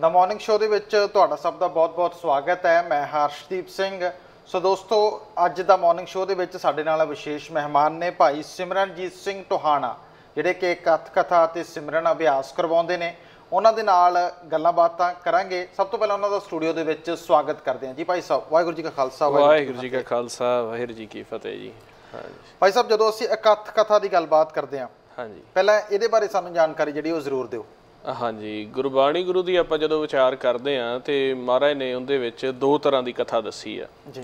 ਦਾ morning show ਦੇ ਵਿੱਚ ਤੁਹਾਡਾ ਸਭ ਦਾ ਬਹੁਤ-ਬਹੁਤ ਸਵਾਗਤ ਹੈ ਮੈਂ ਹਰਸ਼ਦੀਪ ਸਿੰਘ ਸੋ ਦੋਸਤੋ ਅੱਜ ਦਾ ਮਾਰਨਿੰਗ ਸ਼ੋਅ ਦੇ ਵਿੱਚ ਸਾਡੇ ਨਾਲ ਵਿਸ਼ੇਸ਼ ਮਹਿਮਾਨ ਨੇ ਭਾਈ ਸਿਮਰਨਜੀਤ ਸਿੰਘ ਟੋਹਾਣਾ ਜਿਹੜੇ ਕਿ ਕਥ ਕਥਾ ਤੇ ਸਿਮਰਨ ਅਭਿਆਸ ਕਰਵਾਉਂਦੇ ਨੇ ਉਹਨਾਂ ਦੇ ਨਾਲ ਗੱਲਾਂ ਬਾਤਾਂ ਕਰਾਂਗੇ ਸਭ ਤੋਂ ਪਹਿਲਾਂ ਉਹਨਾਂ ਦਾ ਸਟੂਡੀਓ ਦੇ ਵਿੱਚ ਸਵਾਗਤ ਕਰਦੇ ਹਾਂ ਜੀ ਭਾਈ ਸਾਹਿਬ ਵਾਹਿਗੁਰੂ ਜੀ ਕਾ ਖਾਲਸਾ ਵਾਹਿਗੁਰੂ ਜੀ ਕਾ ਖਾਲਸਾ ਵਾਹਿਗੁਰੂ ਜੀ ਕੀ ਫਤਿਹ ਜੀ ਹਾਂਜੀ ਭਾਈ ਸਾਹਿਬ ਜਦੋਂ ਅਸੀਂ ਇਕੱਠ ਕਥਾ ਦੀ ਗੱਲਬਾਤ ਕਰਦੇ ਹਾਂ ਹਾਂਜੀ ਪਹਿਲਾਂ ਇਹਦੇ ਬਾਰੇ ਸਾਨੂੰ ਜਾਣਕਾਰੀ ਜਿਹੜੀ ਉਹ ਜ਼ਰੂਰ ਦਿਓ ਹਾਂਜੀ ਗੁਰਬਾਣੀ ਗੁਰੂ ਦੀ ਆਪਾਂ ਜਦੋਂ ਵਿਚਾਰ ਕਰਦੇ ਆ ਤੇ ਮਹਾਰਾਜ ਨੇ ਉਹਦੇ ਵਿੱਚ ਦੋ ਤਰ੍ਹਾਂ ਦੀ ਕਥਾ ਦੱਸੀ ਆ ਜੀ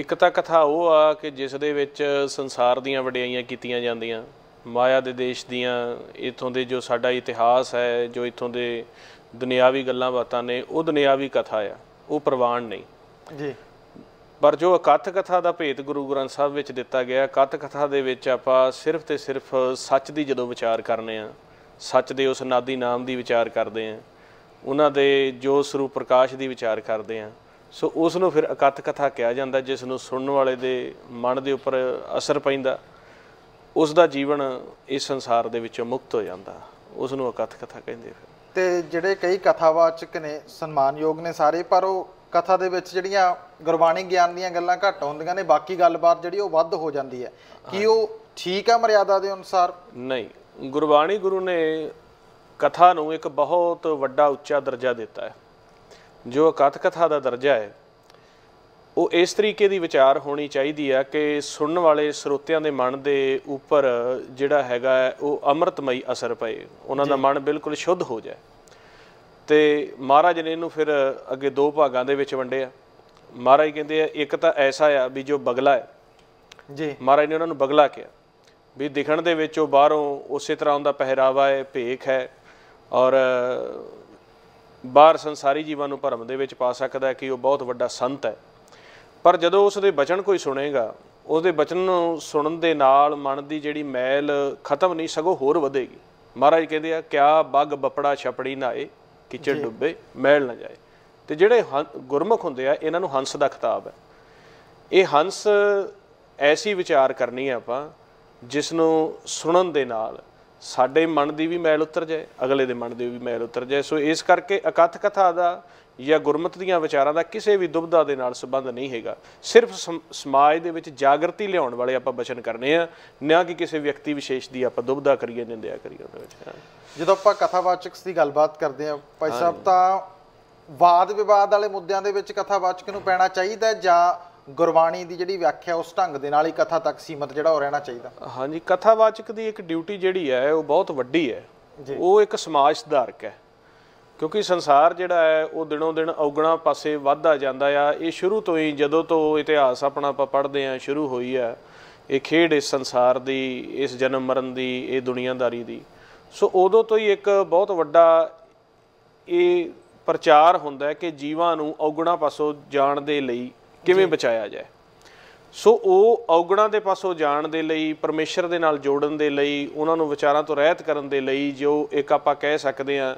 ਇੱਕ ਤਾਂ ਕਥਾ ਉਹ ਆ ਕਿ ਜਿਸ ਦੇ ਵਿੱਚ ਸੰਸਾਰ ਦੀਆਂ ਵਡਿਆਈਆਂ ਕੀਤੀਆਂ ਜਾਂਦੀਆਂ ਮਾਇਆ ਦੇ ਦੇਸ਼ ਦੀਆਂ ਇਥੋਂ ਦੇ ਜੋ ਸਾਡਾ ਇਤਿਹਾਸ ਹੈ ਜੋ ਇਥੋਂ ਦੇ ਦੁਨਿਆਵੀ ਗੱਲਾਂ ਬਾਤਾਂ ਨੇ ਉਹ ਦੁਨਿਆਵੀ ਕਥਾ ਆ ਉਹ ਪ੍ਰਵਾਨ ਨਹੀਂ ਜੀ ਪਰ ਜੋ ਅਕਥ ਕਥਾ ਦਾ ਭੇਤ ਗੁਰੂ ਗ੍ਰੰਥ ਸਾਹਿਬ ਵਿੱਚ ਦਿੱਤਾ ਗਿਆ ਅਕਥ ਕਥਾ ਦੇ ਵਿੱਚ ਆਪਾਂ ਸਿਰਫ ਤੇ ਸਿਰਫ ਸੱਚ ਦੀ ਜਦੋਂ ਵਿਚਾਰ ਕਰਨੇ ਆ ਸੱਚ ਦੇ ਉਸ ਨਾਦੀ ਨਾਮ ਦੀ ਵਿਚਾਰ ਕਰਦੇ ਆ ਉਹਨਾਂ ਦੇ ਜੋ ਸਰੂਪ ਪ੍ਰਕਾਸ਼ ਦੀ ਵਿਚਾਰ ਕਰਦੇ ਆ ਸੋ ਉਸ ਨੂੰ ਫਿਰ ਇਕੱਠ ਕਥਾ ਕਿਹਾ ਜਾਂਦਾ ਜਿਸ ਨੂੰ ਸੁਣਨ ਵਾਲੇ ਦੇ ਮਨ ਦੇ ਉੱਪਰ ਅਸਰ ਪੈਂਦਾ ਉਸ ਦਾ ਜੀਵਨ ਇਸ ਸੰਸਾਰ ਦੇ ਵਿੱਚੋਂ ਮੁਕਤ ਹੋ ਜਾਂਦਾ ਉਸ ਨੂੰ ਇਕੱਠ ਕਥਾ ਕਹਿੰਦੇ ਫਿਰ ਤੇ ਜਿਹੜੇ ਕਈ ਕਥਾਵਾਚਕ ਨੇ ਸਨਮਾਨਯੋਗ ਨੇ ਸਾਰੇ ਪਰ ਉਹ ਕਥਾ ਦੇ ਵਿੱਚ ਜਿਹੜੀਆਂ ਗੁਰਬਾਣੀ ਗਿਆਨ ਦੀਆਂ ਗੱਲਾਂ ਘੱਟ ਹੁੰਦੀਆਂ ਨੇ ਬਾਕੀ ਗੱਲਬਾਤ ਜਿਹੜੀ ਉਹ ਵੱਧ ਹੋ ਜਾਂਦੀ ਹੈ ਕਿ ਉਹ ਠੀਕ ਆ ਮਰਿਆਦਾ ਦੇ ਅਨੁਸਾਰ ਨਹੀਂ ਗੁਰਬਾਣੀ ਗੁਰੂ ਨੇ ਕਥਾ ਨੂੰ ਇੱਕ ਬਹੁਤ ਵੱਡਾ ਉੱਚਾ ਦਰਜਾ ਦਿੱਤਾ ਹੈ ਜੋ ਅਕਥ ਕਥਾ ਦਾ ਦਰਜਾ ਹੈ ਉਹ ਇਸ ਤਰੀਕੇ ਦੀ ਵਿਚਾਰ ਹੋਣੀ ਚਾਹੀਦੀ ਆ ਕਿ ਸੁਣਨ ਵਾਲੇ ਸਰੋਤਿਆਂ ਦੇ ਮਨ ਦੇ ਉੱਪਰ ਜਿਹੜਾ ਹੈਗਾ ਉਹ ਅੰਮ੍ਰਿਤਮਈ ਅਸਰ ਪਏ ਉਹਨਾਂ ਦਾ ਮਨ ਬਿਲਕੁਲ ਸ਼ੁੱਧ ਹੋ ਜਾਏ ਤੇ ਮਹਾਰਾਜ ਨੇ ਇਹਨੂੰ ਫਿਰ ਅੱਗੇ ਦੋ ਭਾਗਾਂ ਦੇ ਵਿੱਚ ਵੰਡਿਆ ਮਹਾਰਾਜ ਕਹਿੰਦੇ ਆ ਇੱਕ ਤਾਂ ਐਸਾ ਆ ਵੀ ਜੋ ਬਗਲਾ ਹੈ ਜੀ ਮਹਾਰਾਜ ਨੇ ਉਹਨਾਂ ਨੂੰ ਬਗਲਾ ਕਿਹਾ ਵੀ ਦਿਖਣ ਦੇ ਵਿੱਚ ਉਹ ਬਾਹਰੋਂ ਉਸੇ ਤਰ੍ਹਾਂ ਦਾ ਪਹਿਰਾਵਾ ਹੈ ਭੇਖ ਹੈ ਔਰ ਬਾਹਰ ਸੰਸਾਰੀ ਜੀਵਨ ਨੂੰ ਭਰਮ ਦੇ ਵਿੱਚ ਪਾ ਸਕਦਾ ਕਿ ਉਹ ਬਹੁਤ ਵੱਡਾ ਸੰਤ ਹੈ ਪਰ ਜਦੋਂ ਉਸ ਦੇ ਬਚਨ ਕੋਈ ਸੁਣੇਗਾ ਉਸ ਦੇ ਬਚਨ ਨੂੰ ਸੁਣਨ ਦੇ ਨਾਲ ਮਨ ਦੀ ਜਿਹੜੀ ਮੈਲ ਖਤਮ ਨਹੀਂ ਸਗੋ ਹੋਰ ਵਧੇਗੀ ਮਹਾਰਾਜ ਕਹਿੰਦੇ ਆ ਕਿਆ ਬੱਗ ਬਪੜਾ ਛਪੜੀ ਨਾਏ ਕਿਚੜ ਡੁੱਬੇ ਮੈਲ ਨਾ ਜਾਏ ਤੇ ਜਿਹੜੇ ਗੁਰਮੁਖ ਹੁੰਦੇ ਆ ਇਹਨਾਂ ਨੂੰ ਹੰਸ ਦਾ ਖਿਤਾਬ ਹੈ ਇਹ ਹੰਸ ਐਸੀ ਵਿਚਾਰ ਕਰਨੀ ਆ ਆਪਾਂ ਜਿਸ ਨੂੰ ਸੁਣਨ ਦੇ ਨਾਲ ਸਾਡੇ ਮਨ ਦੀ ਵੀ ਮੈਲ ਉਤਰ ਜਾਏ ਅਗਲੇ ਦੇ ਮਨ ਦੀ ਵੀ ਮੈਲ ਉਤਰ ਜਾਏ ਸੋ ਇਸ ਕਰਕੇ ਅਕਥ ਕਥਾ ਦਾ ਜਾਂ ਗੁਰਮਤ ਦੀਆਂ ਵਿਚਾਰਾਂ ਦਾ ਕਿਸੇ ਵੀ ਦੁਬਧਾ ਦੇ ਨਾਲ ਸੰਬੰਧ ਨਹੀਂ ਹੈਗਾ ਸਿਰਫ ਸਮਾਜ ਦੇ ਵਿੱਚ ਜਾਗਰਤੀ ਲਿਆਉਣ ਵਾਲੇ ਆਪਾਂ ਬਚਨ ਕਰਨੇ ਆ ਨਾ ਕਿ ਕਿਸੇ ਵਿਅਕਤੀ ਵਿਸ਼ੇਸ਼ ਦੀ ਆਪਾਂ ਦੁਬਧਾ ਕਰੀਏ ਨਿੰਦਿਆ ਕਰੀਏ ਉਹਦੇ ਵਿੱਚ ਜਦੋਂ ਆਪਾਂ ਕਥਾਵਾਚਕਸ ਦੀ ਗੱਲਬਾਤ ਕਰਦੇ ਆ ਭਾਈ ਸਾਹਿਬ ਤਾਂ ਵਾਦ ਵਿਵਾਦ ਵਾਲੇ ਮੁੱਦਿਆਂ ਦੇ ਵਿੱਚ ਕਥਾਵਾਚਕ ਨੂੰ ਪੈਣਾ ਚਾਹੀਦਾ ਜਾਂ ਗੁਰਬਾਣੀ ਦੀ ਜਿਹੜੀ ਵਿਆਖਿਆ ਉਸ ਢੰਗ ਦੇ ਨਾਲ ਹੀ ਕਥਾ ਤੱਕ ਸੀਮਤ ਜਿਹੜਾ ਹੋ ਰਹਿਣਾ ਚਾਹੀਦਾ ਹਾਂਜੀ ਕਥਾਵਾਚਕ ਦੀ ਇੱਕ ਡਿਊਟੀ ਜਿਹੜੀ ਹੈ ਉਹ ਬਹੁਤ ਵੱਡੀ ਹੈ ਉਹ ਇੱਕ ਸਮਾਜ ਸੁਧਾਰਕ ਹੈ ਕਿਉਂਕਿ ਸੰਸਾਰ ਜਿਹੜਾ ਹੈ ਉਹ ਦਿਨੋਂ ਦਿਨ ਔਗਣਾ ਪਾਸੇ ਵੱਧਦਾ ਜਾਂਦਾ ਆ ਇਹ ਸ਼ੁਰੂ ਤੋਂ ਹੀ ਜਦੋਂ ਤੋਂ ਇਤਿਹਾਸ ਆਪਣਾ ਆਪਾਂ ਪੜ੍ਹਦੇ ਆ ਸ਼ੁਰੂ ਹੋਈ ਆ ਇਹ ਖੇਡ ਇਸ ਸੰਸਾਰ ਦੀ ਇਸ ਜਨਮ ਮਰਨ ਦੀ ਇਹ ਦੁਨੀਆਦਾਰੀ ਦੀ ਸੋ ਉਦੋਂ ਤੋਂ ਹੀ ਇੱਕ ਬਹੁਤ ਵੱਡਾ ਇਹ ਪ੍ਰਚਾਰ ਹੁੰਦਾ ਕਿ ਜੀਵਾਂ ਨੂੰ ਔਗਣਾ ਪਾਸੋਂ ਜਾਣ ਦੇ ਲਈ ਕਿਵੇਂ ਬਚਾਇਆ ਜਾਏ ਸੋ ਉਹ ਔਗਣਾ ਦੇ ਪਾਸੋਂ ਜਾਣ ਦੇ ਲਈ ਪਰਮੇਸ਼ਰ ਦੇ ਨਾਲ ਜੋੜਨ ਦੇ ਲਈ ਉਹਨਾਂ ਨੂੰ ਵਿਚਾਰਾਂ ਤੋਂ ਰਹਿਤ ਕਰਨ ਦੇ ਲਈ ਜੋ ਇੱਕ ਆਪਾਂ ਕਹਿ ਸਕਦੇ ਆ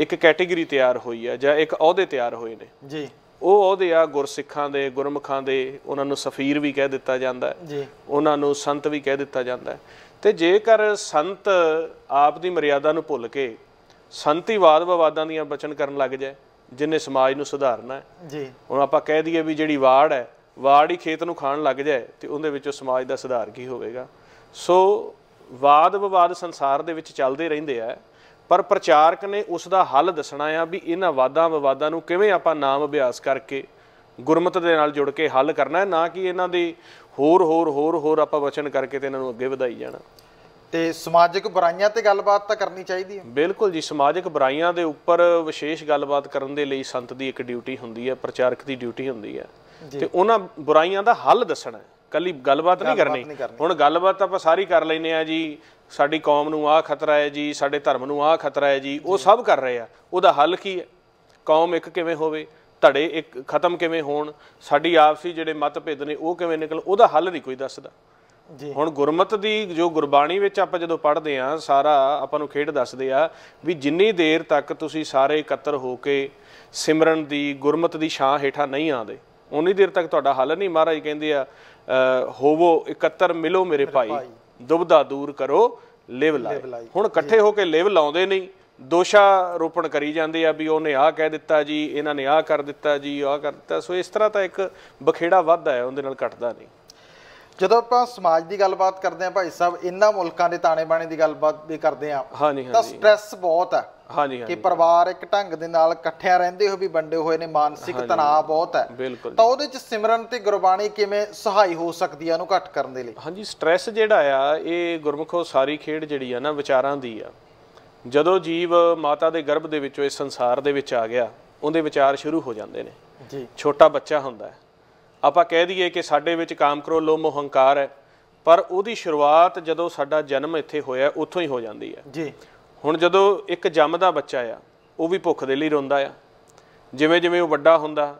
ਇੱਕ ਕੈਟਾਗਰੀ ਤਿਆਰ ਹੋਈ ਆ ਜਾਂ ਇੱਕ ਅਹੁਦੇ ਤਿਆਰ ਹੋਏ ਨੇ ਜੀ ਉਹ ਅਹੁਦੇ ਆ ਗੁਰਸਿੱਖਾਂ ਦੇ ਗੁਰਮਖਾਂ ਦੇ ਉਹਨਾਂ ਨੂੰ ਸਫੀਰ ਵੀ ਕਹਿ ਦਿੱਤਾ ਜਾਂਦਾ ਜੀ ਉਹਨਾਂ ਨੂੰ ਸੰਤ ਵੀ ਕਹਿ ਦਿੱਤਾ ਜਾਂਦਾ ਤੇ ਜੇਕਰ ਸੰਤ ਆਪ ਦੀ ਮਰਿਆਦਾ ਨੂੰ ਭੁੱਲ ਕੇ ਸੰਤੀਵਾਦ ਵਿਵਾਦਾਂ ਦੀਆਂ ਬਚਨ ਕਰਨ ਲੱਗ ਜਾਏ ਜਿੰਨੇ ਸਮਾਜ ਨੂੰ ਸੁਧਾਰਨਾ ਹੈ ਜੀ ਹੁਣ ਆਪਾਂ ਕਹਿ ਦਈਏ ਵੀ ਜਿਹੜੀ ਵਾੜ ਹੈ ਵਾੜ ਹੀ ਖੇਤ ਨੂੰ ਖਾਣ ਲੱਗ ਜਾਏ ਤੇ ਉਹਦੇ ਵਿੱਚੋਂ ਸਮਾਜ ਦਾ ਸੁਧਾਰ ਕੀ ਹੋਵੇਗਾ ਸੋ ਵਾਦ ਵਿਵਾਦ ਸੰਸਾਰ ਦੇ ਵਿੱਚ ਚੱਲਦੇ ਰਹਿੰਦੇ ਆ ਪਰ ਪ੍ਰਚਾਰਕ ਨੇ ਉਸ ਦਾ ਹੱਲ ਦੱਸਣਾ ਆ ਵੀ ਇਹਨਾਂ ਵਾਦਾਂ ਵਿਵਾਦਾਂ ਨੂੰ ਕਿਵੇਂ ਆਪਾਂ ਨਾਮ ਅਭਿਆਸ ਕਰਕੇ ਗੁਰਮਤ ਦੇ ਨਾਲ ਜੁੜ ਕੇ ਹੱਲ ਕਰਨਾ ਹੈ ਨਾ ਕਿ ਇਹਨਾਂ ਦੇ ਹੋਰ ਹੋਰ ਹੋਰ ਹੋਰ ਆਪਾਂ ਵਚਨ ਕਰਕੇ ਤੇ ਇਹਨਾਂ ਨੂੰ ਅੱਗੇ ਵਧਾਈ ਜਾਣਾ ਤੇ ਸਮਾਜਿਕ ਬੁਰਾਈਆਂ ਤੇ ਗੱਲਬਾਤ ਤਾਂ ਕਰਨੀ ਚਾਹੀਦੀ ਹੈ ਬਿਲਕੁਲ ਜੀ ਸਮਾਜਿਕ ਬੁਰਾਈਆਂ ਦੇ ਉੱਪਰ ਵਿਸ਼ੇਸ਼ ਗੱਲਬਾਤ ਕਰਨ ਦੇ ਲਈ ਸੰਤ ਦੀ ਇੱਕ ਡਿਊਟੀ ਹੁੰਦੀ ਹੈ ਪ੍ਰਚਾਰਕ ਦੀ ਡਿਊਟੀ ਹੁੰਦੀ ਹੈ ਤੇ ਉਹਨਾਂ ਬੁਰਾਈਆਂ ਦਾ ਹੱਲ ਦੱਸਣਾ ਕੱਲੀ ਗੱਲਬਾਤ ਨਹੀਂ ਕਰਨੀ ਹੁਣ ਗੱਲਬਾਤ ਆਪਾਂ ਸਾਰੀ ਕਰ ਲੈਨੇ ਆ ਜੀ ਸਾਡੀ ਕੌਮ ਨੂੰ ਆਹ ਖਤਰਾ ਹੈ ਜੀ ਸਾਡੇ ਧਰਮ ਨੂੰ ਆਹ ਖਤਰਾ ਹੈ ਜੀ ਉਹ ਸਭ ਕਰ ਰਹੇ ਆ ਉਹਦਾ ਹੱਲ ਕੀ ਹੈ ਕੌਮ ਇੱਕ ਕਿਵੇਂ ਹੋਵੇ ਧੜੇ ਇੱਕ ਖਤਮ ਕਿਵੇਂ ਹੋਣ ਸਾਡੀ ਆਪਸੀ ਜਿਹੜੇ ਮਤਭੇਦ ਨੇ ਉਹ ਕਿਵੇਂ ਨਿਕਲ ਉਹਦਾ ਹੱਲ ਨਹੀਂ ਕੋਈ ਦੱਸਦਾ ਹੁਣ ਗੁਰਮਤ ਦੀ ਜੋ ਗੁਰਬਾਣੀ ਵਿੱਚ ਆਪਾਂ ਜਦੋਂ ਪੜ੍ਹਦੇ ਆ ਸਾਰਾ ਆਪਾਂ ਨੂੰ ਖੇਡ ਦੱਸਦੇ ਆ ਵੀ ਜਿੰਨੀ ਦੇਰ ਤੱਕ ਤੁਸੀਂ ਸਾਰੇ ਇਕੱਤਰ ਹੋ ਕੇ ਸਿਮਰਨ ਦੀ ਗੁਰਮਤ ਦੀ ਛਾਂ ਹੇਠਾਂ ਨਹੀਂ ਆਉਂਦੇ ਉਨੀ ਦੇਰ ਤੱਕ ਤੁਹਾਡਾ ਹੱਲ ਨਹੀਂ ਮਹਾਰਾਜ ਕਹਿੰਦੇ ਆ ਹੋਵੋ ਇਕੱਤਰ ਮਿਲੋ ਮੇਰੇ ਭਾਈ ਦੁਬਦਾ ਦੂਰ ਕਰੋ ਲਿਵ ਲਾਏ ਹੁਣ ਇਕੱਠੇ ਹੋ ਕੇ ਲਿਵ ਲਾਉਂਦੇ ਨਹੀਂ ਦੋਸ਼ਾ ਰੋਪਣ ਕਰੀ ਜਾਂਦੇ ਆ ਵੀ ਉਹਨੇ ਆਹ ਕਹਿ ਦਿੱਤਾ ਜੀ ਇਹਨਾਂ ਨੇ ਆਹ ਕਰ ਦਿੱਤਾ ਜੀ ਆਹ ਕਰ ਦਿੱਤਾ ਸੋ ਇਸ ਤਰ੍ਹਾਂ ਤਾਂ ਇੱਕ ਬਖੇੜਾ ਵੱਧਦਾ ਹੈ ਉਹਦੇ ਨਾਲ ਘਟਦਾ ਨਹੀਂ ਜਦੋਂ ਆਪਾਂ ਸਮਾਜ ਦੀ ਗੱਲਬਾਤ ਕਰਦੇ ਆ ਭਾਈ ਸਾਹਿਬ ਇਹਨਾਂ ਮੁਲਕਾਂ ਦੇ ਤਾਣੇ ਬਾਣੇ ਦੀ ਗੱਲਬਾਤ ਵੀ ਕਰਦੇ ਆ ਹਾਂਜੀ ਹਾਂਜੀ ਤਾਂ ਸਟ੍ਰੈਸ ਬਹੁਤ ਹੈ ਹਾਂਜੀ ਹਾਂਜੀ ਕਿ ਪਰਿਵਾਰ ਇੱਕ ਢੰਗ ਦੇ ਨਾਲ ਇਕੱਠਿਆਂ ਰਹਿੰਦੇ ਹੋ ਵੀ ਵੰਡੇ ਹੋਏ ਨੇ ਮਾਨਸਿਕ ਤਣਾਅ ਬਹੁਤ ਹੈ ਤਾਂ ਉਹਦੇ ਚ ਸਿਮਰਨ ਤੇ ਗੁਰਬਾਣੀ ਕਿਵੇਂ ਸਹਾਈ ਹੋ ਸਕਦੀ ਆ ਉਹਨੂੰ ਘਟ ਕਰਨ ਦੇ ਲਈ ਹਾਂਜੀ ਸਟ੍ਰੈਸ ਜਿਹੜਾ ਆ ਇਹ ਗੁਰਮਖੋ ਸਾਰੀ ਖੇਡ ਜਿਹੜੀ ਆ ਨਾ ਵਿਚਾਰਾਂ ਦੀ ਆ ਜਦੋਂ ਜੀਵ ਮਾਤਾ ਦੇ ਗਰਭ ਦੇ ਵਿੱਚੋਂ ਇਸ ਸੰਸਾਰ ਦੇ ਵਿੱਚ ਆ ਗਿਆ ਉਹਦੇ ਵਿਚਾਰ ਸ਼ੁਰੂ ਹੋ ਜਾਂਦੇ ਨੇ ਜੀ ਛੋਟਾ ਬੱਚਾ ਹੁੰਦਾ ਹੈ ਆਪਾਂ ਕਹਿ ਦਈਏ ਕਿ ਸਾਡੇ ਵਿੱਚ ਕਾਮ ਕਰੋ ਲੋ ਮੋਹ ਹੰਕਾਰ ਹੈ ਪਰ ਉਹਦੀ ਸ਼ੁਰੂਆਤ ਜਦੋਂ ਸਾਡਾ ਜਨਮ ਇੱਥੇ ਹੋਇਆ ਉੱਥੋਂ ਹੀ ਹੋ ਜਾਂਦੀ ਹੈ ਜੀ ਹੁਣ ਜਦੋਂ ਇੱਕ ਜੰਮਦਾ ਬੱਚਾ ਆ ਉਹ ਵੀ ਭੁੱਖ ਦੇ ਲਈ ਰੋਂਦਾ ਆ ਜਿਵੇਂ ਜਿਵੇਂ ਉਹ ਵੱਡਾ ਹੁੰਦਾ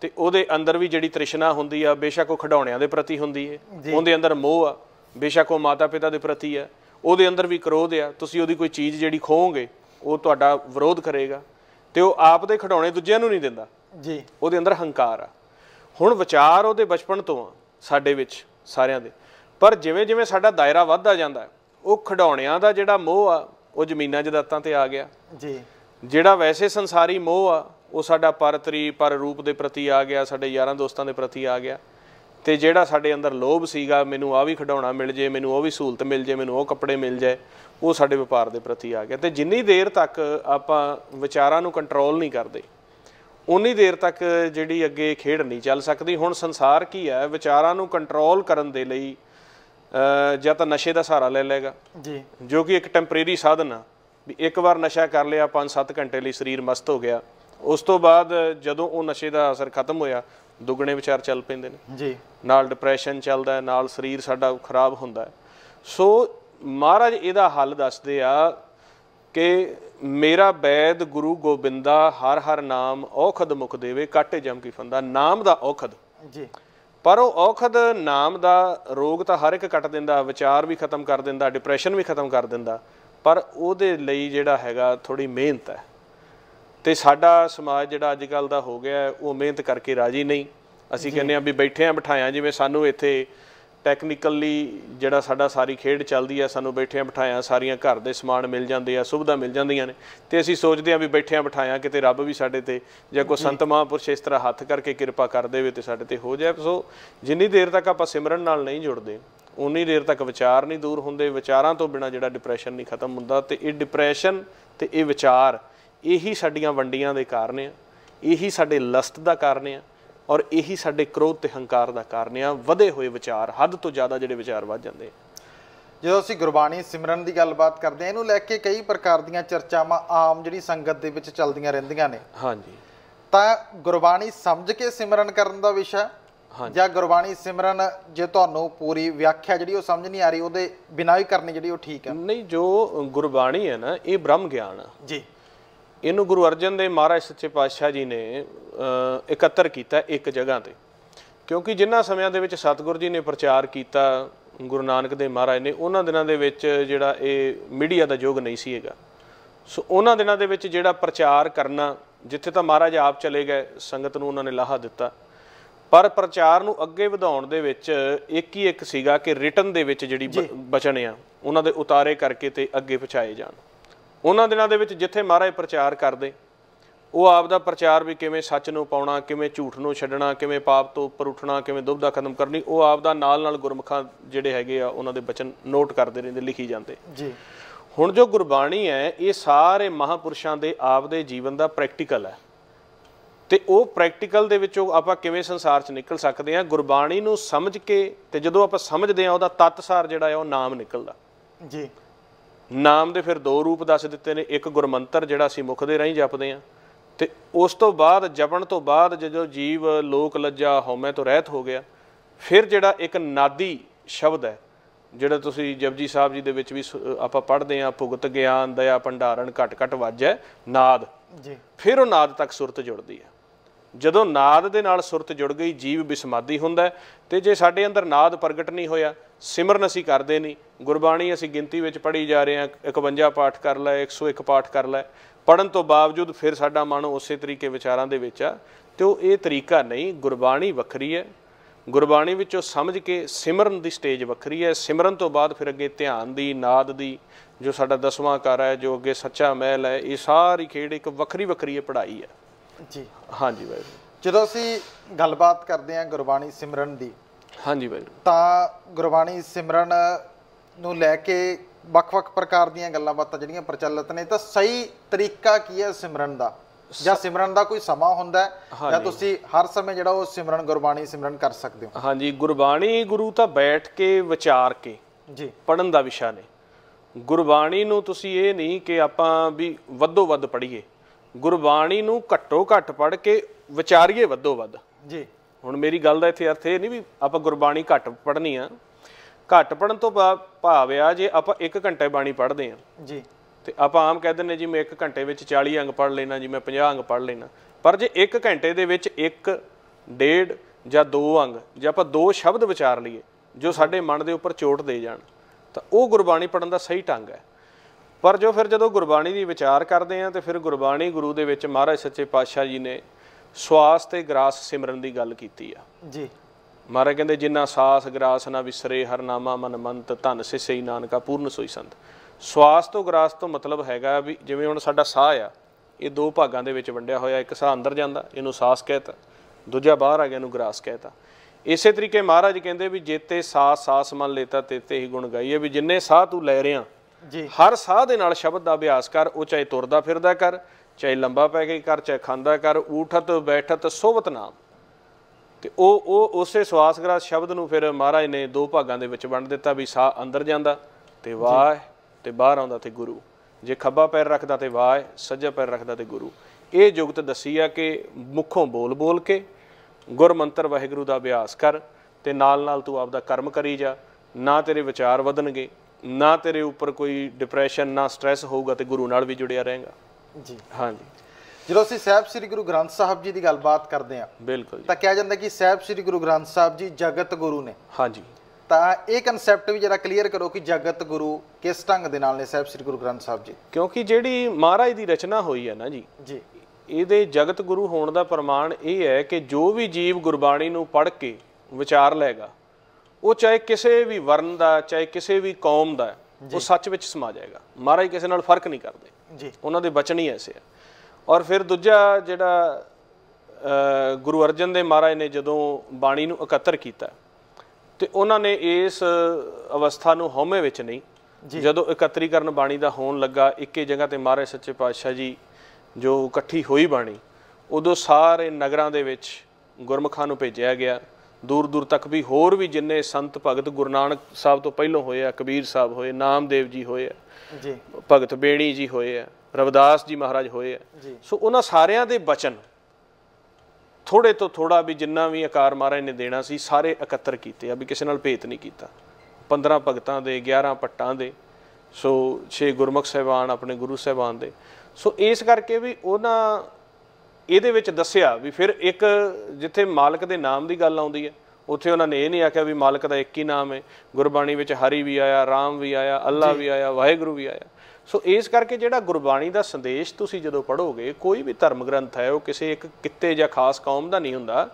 ਤੇ ਉਹਦੇ ਅੰਦਰ ਵੀ ਜਿਹੜੀ ਤ੍ਰਿਸ਼ਨਾ ਹੁੰਦੀ ਆ ਬੇਸ਼ੱਕ ਉਹ ਖਡਾਉਣਿਆਂ ਦੇ ਪ੍ਰਤੀ ਹੁੰਦੀ ਏ ਉਹਦੇ ਅੰਦਰ ਮੋਹ ਆ ਬੇਸ਼ੱਕ ਉਹ ਮਾਤਾ-ਪਿਤਾ ਦੇ ਪ੍ਰਤੀ ਆ ਉਹਦੇ ਅੰਦਰ ਵੀ ਕਰੋਧ ਆ ਤੁਸੀਂ ਉਹਦੀ ਕੋਈ ਚੀਜ਼ ਜਿਹੜੀ ਖੋਹੋਗੇ ਉਹ ਤੁਹਾਡਾ ਵਿਰੋਧ ਕਰੇਗਾ ਤੇ ਉਹ ਆਪ ਦੇ ਖਡਾਉਣੇ ਦੂਜਿਆਂ ਨੂੰ ਨਹੀਂ ਦਿੰਦਾ ਜੀ ਉਹਦੇ ਅੰਦਰ ਹੰਕਾਰ ਆ ਹੁਣ ਵਿਚਾਰ ਉਹਦੇ ਬਚਪਨ ਤੋਂ ਆ ਸਾਡੇ ਵਿੱਚ ਸਾਰਿਆਂ ਦੇ ਪਰ ਜਿਵੇਂ ਜਿਵੇਂ ਸਾਡਾ ਦਾਇਰਾ ਵੱਧਦਾ ਜਾਂਦਾ ਉਹ ਖਡਾਉਣਿਆਂ ਦਾ ਜਿਹੜਾ ਮੋਹ ਆ ਉਹ ਜ਼ਮੀਨਾਂ ਜਦਾਤਾਂ ਤੇ ਆ ਗਿਆ ਜੀ ਜਿਹੜਾ ਵੈਸੇ ਸੰਸਾਰੀ ਮੋਹ ਆ ਉਹ ਸਾਡਾ ਪਰਤਰੀ ਪਰ ਰੂਪ ਦੇ ਪ੍ਰਤੀ ਆ ਗਿਆ ਸਾਡੇ ਯਾਰਾਂ ਦੋਸਤਾਂ ਦੇ ਪ੍ਰਤੀ ਆ ਗਿਆ ਤੇ ਜਿਹੜਾ ਸਾਡੇ ਅੰਦਰ ਲੋਭ ਸੀਗਾ ਮੈਨੂੰ ਆ ਵੀ ਖਡਾਉਣਾ ਮਿਲ ਜੇ ਮੈਨੂੰ ਉਹ ਵੀ ਸਹੂਲਤ ਮਿਲ ਜੇ ਮੈਨੂੰ ਉਹ ਕੱਪੜੇ ਮਿਲ ਜਾਏ ਉਹ ਸਾਡੇ ਵਪਾਰ ਦੇ ਪ੍ਰਤੀ ਆ ਗਿਆ ਤੇ ਜਿੰਨੀ ਦੇਰ ਤੱਕ ਆਪਾਂ ਵਿਚਾਰਾਂ ਨੂੰ ਕੰਟਰੋਲ ਨਹੀਂ ਕਰਦੇ ਉਨੀ ਦੇਰ ਤੱਕ ਜਿਹੜੀ ਅੱਗੇ ਖੇਡ ਨਹੀਂ ਚੱਲ ਸਕਦੀ ਹੁਣ ਸੰਸਾਰ ਕੀ ਹੈ ਵਿਚਾਰਾਂ ਨੂੰ ਕੰਟਰੋਲ ਕਰਨ ਦੇ ਲਈ ਜਾਂ ਤਾਂ ਨਸ਼ੇ ਦਾ ਸਹਾਰਾ ਲੈ ਲੇਗਾ ਜੀ ਜੋ ਕਿ ਇੱਕ ਟੈਂਪਰੇਰੀ ਸਾਧਨ ਆ ਵੀ ਇੱਕ ਵਾਰ ਨਸ਼ਾ ਕਰ ਲਿਆ 5-7 ਘੰਟੇ ਲਈ ਸਰੀਰ ਮਸਤ ਹੋ ਗਿਆ ਉਸ ਤੋਂ ਬਾਅਦ ਜਦੋਂ ਉਹ ਨਸ਼ੇ ਦਾ ਅਸਰ ਖਤਮ ਹੋਇਆ ਦੁੱਗਣੇ ਵਿਚਾਰ ਚੱਲ ਪੈਂਦੇ ਨੇ ਜੀ ਨਾਲ ਡਿਪਰੈਸ਼ਨ ਚੱਲਦਾ ਨਾਲ ਸਰੀਰ ਸਾਡਾ ਖਰਾਬ ਹੁੰਦਾ ਸੋ ਮਹਾਰਾਜ ਇਹਦਾ ਹੱਲ ਦੱਸਦੇ ਆ ਕਿ ਮੇਰਾ ਬੈਦ ਗੁਰੂ ਗੋਬਿੰਦਾ ਹਰ ਹਰ ਨਾਮ ਔਖਦ ਮੁਖ ਦੇਵੇ ਕਾਟੇ ਜਮ ਕੀ ਫੰਦਾ ਨਾਮ ਦਾ ਔਖਦ ਜੀ ਪਰ ਉਹ ਔਖਦ ਨਾਮ ਦਾ ਰੋਗ ਤਾਂ ਹਰ ਇੱਕ ਕੱਟ ਦਿੰਦਾ ਵਿਚਾਰ ਵੀ ਖਤਮ ਕਰ ਦਿੰਦਾ ਡਿਪਰੈਸ਼ਨ ਵੀ ਖਤਮ ਕਰ ਦਿੰਦਾ ਪਰ ਉਹਦੇ ਲਈ ਜਿਹੜਾ ਹੈਗਾ ਥੋੜੀ ਮਿਹਨਤ ਹੈ ਤੇ ਸਾਡਾ ਸਮਾਜ ਜਿਹੜਾ ਅੱਜ ਕੱਲ ਦਾ ਹੋ ਗਿਆ ਉਹ ਮਿਹਨਤ ਕਰਕੇ ਰਾਜੀ ਨਹੀਂ ਅਸੀਂ ਕਹਿੰਦੇ ਆ ਵੀ ਬੈਠੇ ਆ ਬਿਠਾਇਆ ਜਿਵੇਂ ਸਾਨੂੰ ਇੱਥੇ ਟੈਕਨੀਕਲੀ ਜਿਹੜਾ ਸਾਡਾ ਸਾਰੀ ਖੇਡ ਚੱਲਦੀ ਆ ਸਾਨੂੰ ਬੈਠਿਆਂ ਬਿਠਾਇਆਂ ਸਾਰੀਆਂ ਘਰ ਦੇ ਸਮਾਨ ਮਿਲ ਜਾਂਦੇ ਆ ਸੁਵਿਧਾ ਮਿਲ ਜਾਂਦੀਆਂ ਨੇ ਤੇ ਅਸੀਂ ਸੋਚਦੇ ਆ ਵੀ ਬੈਠਿਆਂ ਬਿਠਾਇਆਂ ਕਿਤੇ ਰੱਬ ਵੀ ਸਾਡੇ ਤੇ ਜਾਂ ਕੋਈ ਸੰਤ ਮਹਾਂਪੁਰਸ਼ ਇਸ ਤਰ੍ਹਾਂ ਹੱਥ ਕਰਕੇ ਕਿਰਪਾ ਕਰ ਦੇਵੇ ਤੇ ਸਾਡੇ ਤੇ ਹੋ ਜਾਏ ਸੋ ਜਿੰਨੀ ਦੇਰ ਤੱਕ ਆਪਾਂ ਸਿਮਰਨ ਨਾਲ ਨਹੀਂ ਜੁੜਦੇ ਉਨੀ ਦੇਰ ਤੱਕ ਵਿਚਾਰ ਨਹੀਂ ਦੂਰ ਹੁੰਦੇ ਵਿਚਾਰਾਂ ਤੋਂ ਬਿਨਾ ਜਿਹੜਾ ਡਿਪਰੈਸ਼ਨ ਨਹੀਂ ਖਤਮ ਹੁੰਦਾ ਤੇ ਇਹ ਡਿਪਰੈਸ਼ਨ ਤੇ ਇਹ ਵਿਚਾਰ ਇਹੀ ਸਾਡੀਆਂ ਵੰਡੀਆਂ ਦੇ ਕਾਰਨ ਆ ਇਹੀ ਸਾਡੇ ਲਸਟ ਦਾ ਕਾਰਨ ਆ ਔਰ ਇਹੀ ਸਾਡੇ ਕ੍ਰੋਧ ਤੇ ਹੰਕਾਰ ਦਾ ਕਾਰਨ ਆ ਵਧੇ ਹੋਏ ਵਿਚਾਰ ਹੱਦ ਤੋਂ ਜ਼ਿਆਦਾ ਜਿਹੜੇ ਵਿਚਾਰ ਵੱਧ ਜਾਂਦੇ ਜਦੋਂ ਅਸੀਂ ਗੁਰਬਾਣੀ ਸਿਮਰਨ ਦੀ ਗੱਲਬਾਤ ਕਰਦੇ ਆ ਇਹਨੂੰ ਲੈ ਕੇ ਕਈ ਪ੍ਰਕਾਰ ਦੀਆਂ ਚਰਚਾਵਾਂ ਆਮ ਜਿਹੜੀ ਸੰਗਤ ਦੇ ਵਿੱਚ ਚੱਲਦੀਆਂ ਰਹਿੰਦੀਆਂ ਨੇ ਹਾਂਜੀ ਤਾਂ ਗੁਰਬਾਣੀ ਸਮਝ ਕੇ ਸਿਮਰਨ ਕਰਨ ਦਾ ਵਿਸ਼ਾ ਜਾਂ ਗੁਰਬਾਣੀ ਸਿਮਰਨ ਜੇ ਤੁਹਾਨੂੰ ਪੂਰੀ ਵਿਆਖਿਆ ਜਿਹੜੀ ਉਹ ਸਮਝ ਨਹੀਂ ਆ ਰਹੀ ਉਹਦੇ ਬਿਨਾਂ ਹੀ ਕਰਨੀ ਜਿਹੜੀ ਉਹ ਠੀਕ ਹੈ ਨਹੀਂ ਜੋ ਗੁਰਬਾਣੀ ਹੈ ਨਾ ਇਹ ਬ੍ਰਹਮ ਗਿਆਨ ਜੀ ਇਹਨੂੰ ਗੁਰੂ ਅਰਜਨ ਦੇ ਮਹਾਰਾਜ ਸੱਚੇ ਪਾਤਸ਼ਾਹ ਜੀ ਨੇ ਇਕੱਤਰ ਕੀਤਾ ਇੱਕ ਜਗ੍ਹਾ ਤੇ ਕਿਉਂਕਿ ਜਿੰਨਾ ਸਮਿਆਂ ਦੇ ਵਿੱਚ ਸਤਿਗੁਰੂ ਜੀ ਨੇ ਪ੍ਰਚਾਰ ਕੀਤਾ ਗੁਰੂ ਨਾਨਕ ਦੇ ਮਹਾਰਾਜ ਨੇ ਉਹਨਾਂ ਦਿਨਾਂ ਦੇ ਵਿੱਚ ਜਿਹੜਾ ਇਹ ਮੀਡੀਆ ਦਾ ਯੁੱਗ ਨਹੀਂ ਸੀ ਹੈਗਾ ਸੋ ਉਹਨਾਂ ਦਿਨਾਂ ਦੇ ਵਿੱਚ ਜਿਹੜਾ ਪ੍ਰਚਾਰ ਕਰਨਾ ਜਿੱਥੇ ਤਾਂ ਮਹਾਰਾਜ ਆਪ ਚਲੇ ਗਏ ਸੰਗਤ ਨੂੰ ਉਹਨਾਂ ਨੇ ਲਾਹਾ ਦਿੱਤਾ ਪਰ ਪ੍ਰਚਾਰ ਨੂੰ ਅੱਗੇ ਵਧਾਉਣ ਦੇ ਵਿੱਚ ਇੱਕ ਹੀ ਇੱਕ ਸੀਗਾ ਕਿ ਰਿਟਨ ਦੇ ਵਿੱਚ ਜਿਹੜੀ ਬਚਨ ਆ ਉਹਨਾਂ ਦੇ ਉਤਾਰੇ ਕਰਕੇ ਤੇ ਅੱਗੇ ਪਹੁੰਚਾਏ ਜਾਣ ਉਹਨਾਂ ਦਿਨਾਂ ਦੇ ਵਿੱਚ ਜਿੱਥੇ ਮਹਾਰਾਜ ਪ੍ਰਚਾਰ ਕਰਦੇ ਉਹ ਆਪ ਦਾ ਪ੍ਰਚਾਰ ਵੀ ਕਿਵੇਂ ਸੱਚ ਨੂੰ ਪਾਉਣਾ ਕਿਵੇਂ ਝੂਠ ਨੂੰ ਛੱਡਣਾ ਕਿਵੇਂ ਪਾਪ ਤੋਂ ਉੱਪਰ ਉੱਠਣਾ ਕਿਵੇਂ ਦੁਬਧਾ ਖਤਮ ਕਰਨੀ ਉਹ ਆਪ ਦਾ ਨਾਲ ਨਾਲ ਗੁਰਮਖਾਂ ਜਿਹੜੇ ਹੈਗੇ ਆ ਉਹਨਾਂ ਦੇ ਬਚਨ ਨੋਟ ਕਰਦੇ ਰਹਿੰਦੇ ਲਿਖੀ ਜਾਂਦੇ ਜੀ ਹੁਣ ਜੋ ਗੁਰਬਾਣੀ ਹੈ ਇਹ ਸਾਰੇ ਮਹਾਪੁਰਸ਼ਾਂ ਦੇ ਆਪ ਦੇ ਜੀਵਨ ਦਾ ਪ੍ਰੈਕਟੀਕਲ ਹੈ ਤੇ ਉਹ ਪ੍ਰੈਕਟੀਕਲ ਦੇ ਵਿੱਚੋਂ ਆਪਾਂ ਕਿਵੇਂ ਸੰਸਾਰ 'ਚ ਨਿਕਲ ਸਕਦੇ ਆ ਗੁਰਬਾਣੀ ਨੂੰ ਸਮਝ ਕੇ ਤੇ ਜਦੋਂ ਆਪਾਂ ਸਮਝਦੇ ਆ ਉਹਦਾ ਤਤਸਾਰ ਜਿਹੜਾ ਹੈ ਉਹ ਨਾਮ ਨਿਕਲਦਾ ਜੀ ਨਾਮ ਦੇ ਫਿਰ ਦੋ ਰੂਪ ਦੱਸ ਦਿੱਤੇ ਨੇ ਇੱਕ ਗੁਰਮੰਤਰ ਜਿਹੜਾ ਅਸੀਂ ਮੁਖ ਦੇ ਰਹੀਂ ਜਪਦੇ ਆ ਤੇ ਉਸ ਤੋਂ ਬਾਅਦ ਜਪਣ ਤੋਂ ਬਾਅਦ ਜਦੋਂ ਜੀਵ ਲੋਕ ਲੱਜਾ ਹਉਮੈ ਤੋਂ ਰਹਿਤ ਹੋ ਗਿਆ ਫਿਰ ਜਿਹੜਾ ਇੱਕ ਨਾਦੀ ਸ਼ਬਦ ਹੈ ਜਿਹੜਾ ਤੁਸੀਂ ਜਪਜੀ ਸਾਹਿਬ ਜੀ ਦੇ ਵਿੱਚ ਵੀ ਆਪਾਂ ਪੜ੍ਹਦੇ ਆ ਭੁਗਤ ਗਿਆਨ ਦਇਆ ਭੰਡਾਰਨ ਘਟ ਘਟ ਵਾਜੈ ਨਾਦ ਜੀ ਫਿਰ ਉਹ ਨਾਦ ਤੱਕ ਸੁਰਤ ਜੁੜਦੀ ਹੈ ਜਦੋਂ ਨਾਦ ਦੇ ਨਾਲ ਸੁਰਤ ਜੁੜ ਗਈ ਜੀਵ ਬਿਸਮਾਦੀ ਹੁੰਦਾ ਤੇ ਜੇ ਸਾਡੇ ਅੰਦਰ ਨਾਦ ਪ੍ਰਗਟ ਨਹੀਂ ਹੋਇਆ ਸਿਮਰਨ ਅਸੀਂ ਕਰਦੇ ਨਹੀਂ ਗੁਰਬਾਣੀ ਅਸੀਂ ਗਿਣਤੀ ਵਿੱਚ ਪੜ੍ਹੀ ਜਾ ਰਹੇ ਹਾਂ 51 ਪਾਠ ਕਰ ਲੈ 101 ਪਾਠ ਕਰ ਲੈ ਪੜਨ ਤੋਂ ਬਾਵਜੂਦ ਫਿਰ ਸਾਡਾ ਮਨ ਉਸੇ ਤਰੀਕੇ ਵਿਚਾਰਾਂ ਦੇ ਵਿੱਚ ਆ ਤੇ ਉਹ ਇਹ ਤਰੀਕਾ ਨਹੀਂ ਗੁਰਬਾਣੀ ਵੱਖਰੀ ਹੈ ਗੁਰਬਾਣੀ ਵਿੱਚੋਂ ਸਮਝ ਕੇ ਸਿਮਰਨ ਦੀ ਸਟੇਜ ਵੱਖਰੀ ਹੈ ਸਿਮਰਨ ਤੋਂ ਬਾਅਦ ਫਿਰ ਅੱਗੇ ਧਿਆਨ ਦੀ ਨਾਦ ਦੀ ਜੋ ਸਾਡਾ ਦਸਵਾਂ ਕਰ ਹੈ ਜੋ ਅੱਗੇ ਸੱਚਾ ਮਹਿਲ ਹੈ ਇਹ ਸਾਰੀ ਖੇਡ ਇੱਕ ਵੱਖਰੀ ਵੱਖਰੀ ਪੜ੍ਹਾਈ ਹੈ ਜੀ ਹਾਂਜੀ ਬਾਈ ਜਦੋਂ ਅਸੀਂ ਗੱਲਬਾਤ ਕਰਦੇ ਹਾਂ ਗੁਰਬਾਣੀ ਸਿਮਰਨ ਦੀ ਹਾਂਜੀ ਬਾਈ ਤਾਂ ਗੁਰਬਾਣੀ ਸਿਮਰਨ ਨੂੰ ਲੈ ਕੇ ਵੱਖ-ਵੱਖ ਪ੍ਰਕਾਰ ਦੀਆਂ ਗੱਲਾਂ ਬਾਤਾਂ ਜਿਹੜੀਆਂ ਪ੍ਰਚਲਿਤ ਨੇ ਤਾਂ ਸਹੀ ਤਰੀਕਾ ਕੀ ਹੈ ਸਿਮਰਨ ਦਾ ਜਾਂ ਸਿਮਰਨ ਦਾ ਕੋਈ ਸਮਾਂ ਹੁੰਦਾ ਹੈ ਜਾਂ ਤੁਸੀਂ ਹਰ ਸਮੇਂ ਜਿਹੜਾ ਉਹ ਸਿਮਰਨ ਗੁਰਬਾਣੀ ਸਿਮਰਨ ਕਰ ਸਕਦੇ ਹੋ ਹਾਂਜੀ ਗੁਰਬਾਣੀ ਗੁਰੂ ਤਾਂ ਬੈਠ ਕੇ ਵਿਚਾਰ ਕੇ ਜੀ ਪੜਨ ਦਾ ਵਿਸ਼ਾ ਨੇ ਗੁਰਬਾਣੀ ਨੂੰ ਤੁਸੀਂ ਇਹ ਨਹੀਂ ਕਿ ਆਪਾਂ ਵੀ ਵੱਧੋ ਵੱਧ ਪੜੀਏ ਗੁਰਬਾਣੀ ਨੂੰ ਘੱਟੋ ਘੱਟ ਪੜ ਕੇ ਵਿਚਾਰੀਏ ਵੱਧੋ ਵੱਧ ਜੀ ਹੁਣ ਮੇਰੀ ਗੱਲ ਦਾ ਇੱਥੇ ਅਰਥ ਇਹ ਨਹੀਂ ਵੀ ਆਪਾਂ ਗੁਰਬਾਣੀ ਘੱਟ ਪੜਨੀ ਆ ਘੱਟ ਪੜਨ ਤੋਂ ਭਾਵ ਆ ਜੇ ਆਪਾਂ 1 ਘੰਟੇ ਬਾਣੀ ਪੜਦੇ ਆ ਜੀ ਤੇ ਆਪਾਂ ਆਮ ਕਹਿ ਦਿੰਨੇ ਜੀ ਮੈਂ 1 ਘੰਟੇ ਵਿੱਚ 40 ਅੰਗ ਪੜ ਲੈਣਾ ਜੀ ਮੈਂ 50 ਅੰਗ ਪੜ ਲੈਣਾ ਪਰ ਜੇ 1 ਘੰਟੇ ਦੇ ਵਿੱਚ 1 ਡੇਢ ਜਾਂ 2 ਅੰਗ ਜੇ ਆਪਾਂ ਦੋ ਸ਼ਬਦ ਵਿਚਾਰ ਲਈਏ ਜੋ ਸਾਡੇ ਮਨ ਦੇ ਉੱਪਰ ਚੋਟ ਦੇ ਜਾਣ ਤਾਂ ਉਹ ਗੁਰਬਾਣੀ ਪੜਨ ਦਾ ਸਹੀ ਢੰਗ ਹੈ ਪਰ ਜੋ ਫਿਰ ਜਦੋਂ ਗੁਰਬਾਣੀ ਦੀ ਵਿਚਾਰ ਕਰਦੇ ਆ ਤੇ ਫਿਰ ਗੁਰਬਾਣੀ ਗੁਰੂ ਦੇ ਵਿੱਚ ਮਹਾਰਾਜ ਸੱਚੇ ਪਾਤਸ਼ਾਹ ਜੀ ਨੇ ਸਵਾਸ ਤੇ ਗ੍ਰਾਸ ਸਿਮਰਨ ਦੀ ਗੱਲ ਕੀਤੀ ਆ ਜੀ ਮਹਾਰਾਜ ਕਹਿੰਦੇ ਜਿੰਨਾ ਸਾਸ ਗਰਾਸ ਨਾ ਵਿਸਰੇ ਹਰਨਾਮਾ ਮਨ ਮੰਤ ਧਨ ਸਿਸਈ ਨਾਨਕਾ ਪੂਰਨ ਸੋਈ ਸੰਤ ਸਵਾਸ ਤੋਂ ਗਰਾਸ ਤੋਂ ਮਤਲਬ ਹੈਗਾ ਵੀ ਜਿਵੇਂ ਹੁਣ ਸਾਡਾ ਸਾਹ ਆ ਇਹ ਦੋ ਭਾਗਾਂ ਦੇ ਵਿੱਚ ਵੰਡਿਆ ਹੋਇਆ ਇੱਕ ਸਾਹ ਅੰਦਰ ਜਾਂਦਾ ਇਹਨੂੰ ਸਾਸ ਕਹਤਾ ਦੂਜਾ ਬਾਹਰ ਆ ਗਿਆ ਇਹਨੂੰ ਗਰਾਸ ਕਹਤਾ ਇਸੇ ਤਰੀਕੇ ਮਹਾਰਾਜ ਕਹਿੰਦੇ ਵੀ ਜੇਤੇ ਸਾਸ ਸਾਸ ਮੰਨ ਲੇਤਾ ਤੇਤੇ ਹੀ ਗੁਣ ਗਾਈਏ ਵੀ ਜਿੰਨੇ ਸਾਹ ਤੂੰ ਲੈ ਰਿਆਂ ਜੀ ਹਰ ਸਾਹ ਦੇ ਨਾਲ ਸ਼ਬਦ ਦਾ ਅਭਿਆਸ ਕਰ ਉਹ ਚਾਹੇ ਤੁਰਦਾ ਫਿਰਦਾ ਕਰ ਚਾਹੇ ਲੰਬਾ ਪੈ ਕੇ ਕਰ ਚਾਹੇ ਖਾਂਦਾ ਕਰ ਊਠਤ ਬੈਠਤ ਸੋਵਤ ਨਾਮ ਤੇ ਉਹ ਉਹ ਉਸੇ ਸਵਾਸਗਰਾ ਸ਼ਬਦ ਨੂੰ ਫਿਰ ਮਹਾਰਾਜ ਨੇ ਦੋ ਭਾਗਾਂ ਦੇ ਵਿੱਚ ਵੰਡ ਦਿੱਤਾ ਵੀ ਸਾ ਅੰਦਰ ਜਾਂਦਾ ਤੇ ਵਾਹ ਤੇ ਬਾਹਰ ਆਉਂਦਾ ਤੇ ਗੁਰੂ ਜੇ ਖੱਬਾ ਪੈਰ ਰੱਖਦਾ ਤੇ ਵਾਹ ਸੱਜਾ ਪੈਰ ਰੱਖਦਾ ਤੇ ਗੁਰੂ ਇਹ ਜੁਗਤ ਦੱਸੀ ਆ ਕਿ ਮੁੱਖੋਂ ਬੋਲ ਬੋਲ ਕੇ ਗੁਰਮੰਤਰ ਵਾਹਿਗੁਰੂ ਦਾ ਅਭਿਆਸ ਕਰ ਤੇ ਨਾਲ ਨਾਲ ਤੂੰ ਆਪਦਾ ਕਰਮ ਕਰੀ ਜਾ ਨਾ ਤੇਰੇ ਵਿਚਾਰ ਵਧਣਗੇ ਨਾ ਤੇਰੇ ਉੱਪਰ ਕੋਈ ਡਿਪਰੈਸ਼ਨ ਨਾ ਸਟ्रेस ਹੋਊਗਾ ਤੇ ਗੁਰੂ ਨਾਲ ਵੀ ਜੁੜਿਆ ਰਹੇਗਾ ਜੀ ਹਾਂਜੀ ਜਦੋਂ ਅਸੀਂ ਸਾਹਿਬ ਸ੍ਰੀ ਗੁਰੂ ਗ੍ਰੰਥ ਸਾਹਿਬ ਜੀ ਦੀ ਗੱਲਬਾਤ ਕਰਦੇ ਆ ਬਿਲਕੁਲ ਤਾਂ ਕਿਹਾ ਜਾਂਦਾ ਕਿ ਸਾਹਿਬ ਸ੍ਰੀ ਗੁਰੂ ਗ੍ਰੰਥ ਸਾਹਿਬ ਜੀ ਜਗਤ ਗੁਰੂ ਨੇ ਹਾਂਜੀ ਤਾਂ ਇਹ ਕਨਸੈਪਟ ਵੀ ਜਰਾ ਕਲੀਅਰ ਕਰੋ ਕਿ ਜਗਤ ਗੁਰੂ ਕਿਸ ਢੰਗ ਦੇ ਨਾਲ ਨੇ ਸਾਹਿਬ ਸ੍ਰੀ ਗੁਰੂ ਗ੍ਰੰਥ ਸਾਹਿਬ ਜੀ ਕਿਉਂਕਿ ਜਿਹੜੀ ਮਹਾਰਾਜ ਦੀ ਰਚਨਾ ਹੋਈ ਹੈ ਨਾ ਜੀ ਜੀ ਇਹਦੇ ਜਗਤ ਗੁਰੂ ਹੋਣ ਦਾ ਪ੍ਰਮਾਣ ਇਹ ਹੈ ਕਿ ਜੋ ਵੀ ਜੀਵ ਗੁਰਬਾਣੀ ਨੂੰ ਪੜ੍ਹ ਕੇ ਵਿਚਾਰ ਲਏਗਾ ਉਹ ਚਾਹੇ ਕਿਸੇ ਵੀ ਵਰਨ ਦਾ ਚਾਹੇ ਕਿਸੇ ਵੀ ਕੌਮ ਦਾ ਉਹ ਸੱਚ ਵਿੱਚ ਸਮਾ ਜਾਏਗਾ ਮਹਾਰਾਜ ਕਿਸੇ ਨਾਲ ਫਰਕ ਨਹੀਂ ਕਰਦੇ ਜੀ ਉਹਨਾਂ ਦੇ ਬਚਨ ਹੀ ਐਸੇ ਆ ਔਰ ਫਿਰ ਦੂਜਾ ਜਿਹੜਾ ਗੁਰੂ ਅਰਜਨ ਦੇ ਮਹਾਰਾਜ ਨੇ ਜਦੋਂ ਬਾਣੀ ਨੂੰ ਇਕੱਤਰ ਕੀਤਾ ਤੇ ਉਹਨਾਂ ਨੇ ਇਸ ਅਵਸਥਾ ਨੂੰ ਹਉਮੈ ਵਿੱਚ ਨਹੀਂ ਜਦੋਂ ਇਕੱਤਰੀਕਰਨ ਬਾਣੀ ਦਾ ਹੋਣ ਲੱਗਾ ਇੱਕੇ ਜਗ੍ਹਾ ਤੇ ਮਹਾਰਾਜ ਸੱਚੇ ਪਾਤਸ਼ਾਹ ਜੀ ਜੋ ਇਕੱਠੀ ਹੋਈ ਬਾਣੀ ਉਦੋਂ ਸਾਰੇ ਨਗਰਾਂ ਦੇ ਵਿੱਚ ਗੁਰਮਖਾਂ ਨੂੰ ਭੇਜਿਆ ਗਿਆ ਦੂਰ ਦੂਰ ਤੱਕ ਵੀ ਹੋਰ ਵੀ ਜਿੰਨੇ ਸੰਤ ਭਗਤ ਗੁਰੂ ਨਾਨਕ ਸਾਹਿਬ ਤੋਂ ਪਹਿਲਾਂ ਹੋਏ ਆ ਕਬੀਰ ਸਾਹਿਬ ਹੋਏ ਨਾਮਦੇਵ ਜੀ ਹੋਏ ਆ ਜੀ ਭਗਤ ਬੇਣੀ ਜੀ ਹੋਏ ਆ ਰਵਿਦਾਸ ਜੀ ਮਹਾਰਾਜ ਹੋਏ ਆ ਸੋ ਉਹਨਾਂ ਸਾਰਿਆਂ ਦੇ ਬਚਨ ਥੋੜੇ ਤੋਂ ਥੋੜਾ ਵੀ ਜਿੰਨਾ ਵੀ ਆਕਾਰ ਮਹਾਰਾਜ ਨੇ ਦੇਣਾ ਸੀ ਸਾਰੇ ਇਕੱਤਰ ਕੀਤੇ ਆ ਵੀ ਕਿਸੇ ਨਾਲ ਭੇਤ ਨਹੀਂ ਕੀਤਾ 15 ਭਗਤਾਂ ਦੇ 11 ਪੱਟਾਂ ਦੇ ਸੋ 6 ਗੁਰਮੁਖ ਸਹਿਬਾਨ ਆਪਣੇ ਗੁਰੂ ਸਹਿਬਾਨ ਦੇ ਸੋ ਇਸ ਕਰਕੇ ਵੀ ਉਹਨਾਂ ਇਹਦੇ ਵਿੱਚ ਦੱਸਿਆ ਵੀ ਫਿਰ ਇੱਕ ਜਿੱਥੇ ਮਾਲਕ ਦੇ ਨਾਮ ਦੀ ਗੱਲ ਆਉਂਦੀ ਹੈ ਉੱਥੇ ਉਹਨਾਂ ਨੇ ਇਹ ਨਹੀਂ ਆਖਿਆ ਵੀ ਮਾਲਕ ਦਾ ਇੱਕ ਹੀ ਨਾਮ ਹੈ ਗੁਰਬਾਣੀ ਵਿੱਚ ਹਰੀ ਵੀ ਆਇਆ ਰਾਮ ਵੀ ਆਇਆ ਅੱਲਾ ਵੀ ਆਇਆ ਵਾਹਿਗੁਰੂ ਵੀ ਆਇਆ ਸੋ ਇਸ ਕਰਕੇ ਜਿਹੜਾ ਗੁਰਬਾਣੀ ਦਾ ਸੰਦੇਸ਼ ਤੁਸੀਂ ਜਦੋਂ ਪੜੋਗੇ ਕੋਈ ਵੀ ਧਰਮ ਗ੍ਰੰਥ ਹੈ ਉਹ ਕਿਸੇ ਇੱਕ ਕਿੱਤੇ ਜਾਂ ਖਾਸ ਕੌਮ ਦਾ ਨਹੀਂ ਹੁੰਦਾ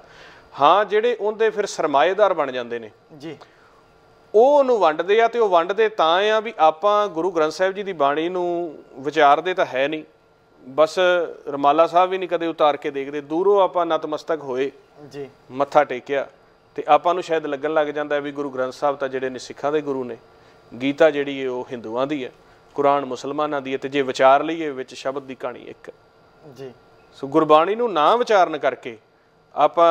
ਹਾਂ ਜਿਹੜੇ ਉਹਦੇ ਫਿਰ ਸਰਮਾਏਦਾਰ ਬਣ ਜਾਂਦੇ ਨੇ ਜੀ ਉਹ ਉਹਨੂੰ ਵੰਡਦੇ ਆ ਤੇ ਉਹ ਵੰਡਦੇ ਤਾਂ ਆ ਵੀ ਆਪਾਂ ਗੁਰੂ ਗ੍ਰੰਥ ਸਾਹਿਬ ਜੀ ਦੀ ਬਾਣੀ ਨੂੰ ਵਿਚਾਰਦੇ ਤਾਂ ਹੈ ਨਹੀਂ ਬਸ ਰਮਾਲਾ ਸਾਹਿਬ ਵੀ ਨਹੀਂ ਕਦੇ ਉਤਾਰ ਕੇ ਦੇਖਦੇ ਦੂਰੋਂ ਆਪਾਂ ਨਤਮਸਤਕ ਹੋਏ ਜੀ ਮੱਥਾ ਟੇਕਿਆ ਤੇ ਆਪਾਂ ਨੂੰ ਸ਼ਾਇਦ ਲੱਗਣ ਲੱਗ ਜਾਂਦਾ ਵੀ ਗੁਰੂ ਗ੍ਰੰਥ ਸਾਹਿਬ ਤਾਂ ਜਿਹੜੇ ਨੇ ਸਿੱਖਾਂ ਦੇ ਗੁਰੂ ਨੇ ਗੀਤਾ ਜਿਹੜੀ ਹੈ ਉਹ ਹਿੰਦੂਆਂ ਦੀ ਹੈ ਕੁਰਾਨ ਮੁਸਲਮਾਨਾਂ ਦੀ ਹੈ ਤੇ ਜੇ ਵਿਚਾਰ ਲਈਏ ਵਿੱਚ ਸ਼ਬਦ ਦੀ ਕਹਾਣੀ ਇੱਕ ਜੀ ਸੋ ਗੁਰਬਾਣੀ ਨੂੰ ਨਾ ਵਿਚਾਰਨ ਕਰਕੇ ਆਪਾਂ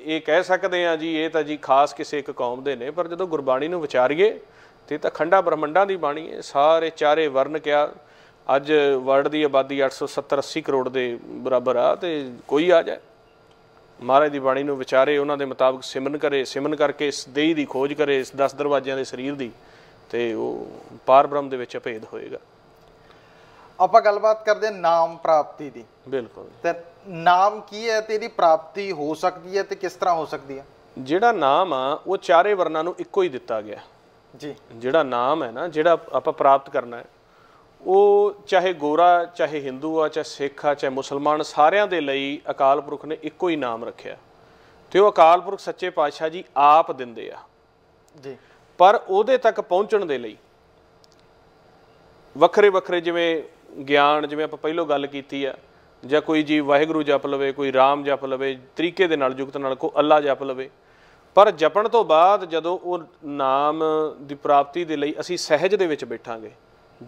ਇਹ ਕਹਿ ਸਕਦੇ ਆ ਜੀ ਇਹ ਤਾਂ ਜੀ ਖਾਸ ਕਿਸੇ ਇੱਕ ਕੌਮ ਦੇ ਨੇ ਪਰ ਜਦੋਂ ਗੁਰਬਾਣੀ ਨੂੰ ਵਿਚਾਰੀਏ ਤੇ ਤਾਂ ਖੰਡਾ ਬ੍ਰਹਮੰਡਾਂ ਦੀ ਬਾਣੀ ਹੈ ਸਾਰੇ ਚਾਰੇ ਵਰਨ ਕਿਆ ਅੱਜ ਵਰਲਡ ਦੀ ਆਬਾਦੀ 870 80 ਕਰੋੜ ਦੇ ਬਰਾਬਰ ਆ ਤੇ ਕੋਈ ਆ ਜਾਏ ਮਹਾਰਾਜ ਦੀ ਬਾਣੀ ਨੂੰ ਵਿਚਾਰੇ ਉਹਨਾਂ ਦੇ ਮੁਤਾਬਕ ਸਿਮਰਨ ਕਰੇ ਸਿਮਨ ਕਰਕੇ ਇਸ ਦੇਹੀ ਦੀ ਖੋਜ ਕਰੇ ਇਸ 10 ਦਰਵਾਜ਼ਿਆਂ ਦੇ ਸਰੀਰ ਦੀ ਤੇ ਉਹ ਪਾਰ ਬ੍ਰਹਮ ਦੇ ਵਿੱਚ ਅਭੇਦ ਹੋਏਗਾ ਆਪਾਂ ਗੱਲਬਾਤ ਕਰਦੇ ਨਾਮ ਪ੍ਰਾਪਤੀ ਦੀ ਬਿਲਕੁਲ ਤੇ ਨਾਮ ਕੀ ਹੈ ਤੇ ਇਹਦੀ ਪ੍ਰਾਪਤੀ ਹੋ ਸਕਦੀ ਹੈ ਤੇ ਕਿਸ ਤਰ੍ਹਾਂ ਹੋ ਸਕਦੀ ਹੈ ਜਿਹੜਾ ਨਾਮ ਆ ਉਹ ਚਾਰੇ ਵਰਨਾਂ ਨੂੰ ਇੱਕੋ ਹੀ ਦਿੱਤਾ ਗਿਆ ਜੀ ਜਿਹੜਾ ਨਾਮ ਹੈ ਨਾ ਜਿਹੜਾ ਆਪਾਂ ਪ੍ਰਾਪਤ ਕਰਨਾ ਹੈ ਉਹ ਚਾਹੇ ਗੋਰਾ ਚਾਹੇ ਹਿੰਦੂ ਆ ਚਾਹੇ ਸਿੱਖ ਆ ਚਾਹੇ ਮੁਸਲਮਾਨ ਸਾਰਿਆਂ ਦੇ ਲਈ ਅਕਾਲ ਪੁਰਖ ਨੇ ਇੱਕੋ ਹੀ ਨਾਮ ਰੱਖਿਆ ਤੇ ਉਹ ਅਕਾਲ ਪੁਰਖ ਸੱਚੇ ਪਾਤਸ਼ਾਹ ਜੀ ਆਪ ਦਿੰਦੇ ਆ ਜੀ ਪਰ ਉਹਦੇ ਤੱਕ ਪਹੁੰਚਣ ਦੇ ਲਈ ਵੱਖਰੇ ਵੱਖਰੇ ਜਿਵੇਂ ਗਿਆਨ ਜਿਵੇਂ ਆਪਾਂ ਪਹਿਲਾਂ ਗੱਲ ਕੀਤੀ ਆ ਜਾਂ ਕੋਈ ਜੀ ਵਾਹਿਗੁਰੂ ਜਪ ਲਵੇ ਕੋਈ ਰਾਮ ਜਪ ਲਵੇ ਤਰੀਕੇ ਦੇ ਨਾਲ ਜੁਗਤ ਨਾਲ ਕੋ ਅੱਲਾ ਜਪ ਲਵੇ ਪਰ ਜਪਣ ਤੋਂ ਬਾਅਦ ਜਦੋਂ ਉਹ ਨਾਮ ਦੀ ਪ੍ਰਾਪਤੀ ਦੇ ਲਈ ਅਸੀਂ ਸਹਿਜ ਦੇ ਵਿੱਚ ਬੈਠਾਂਗੇ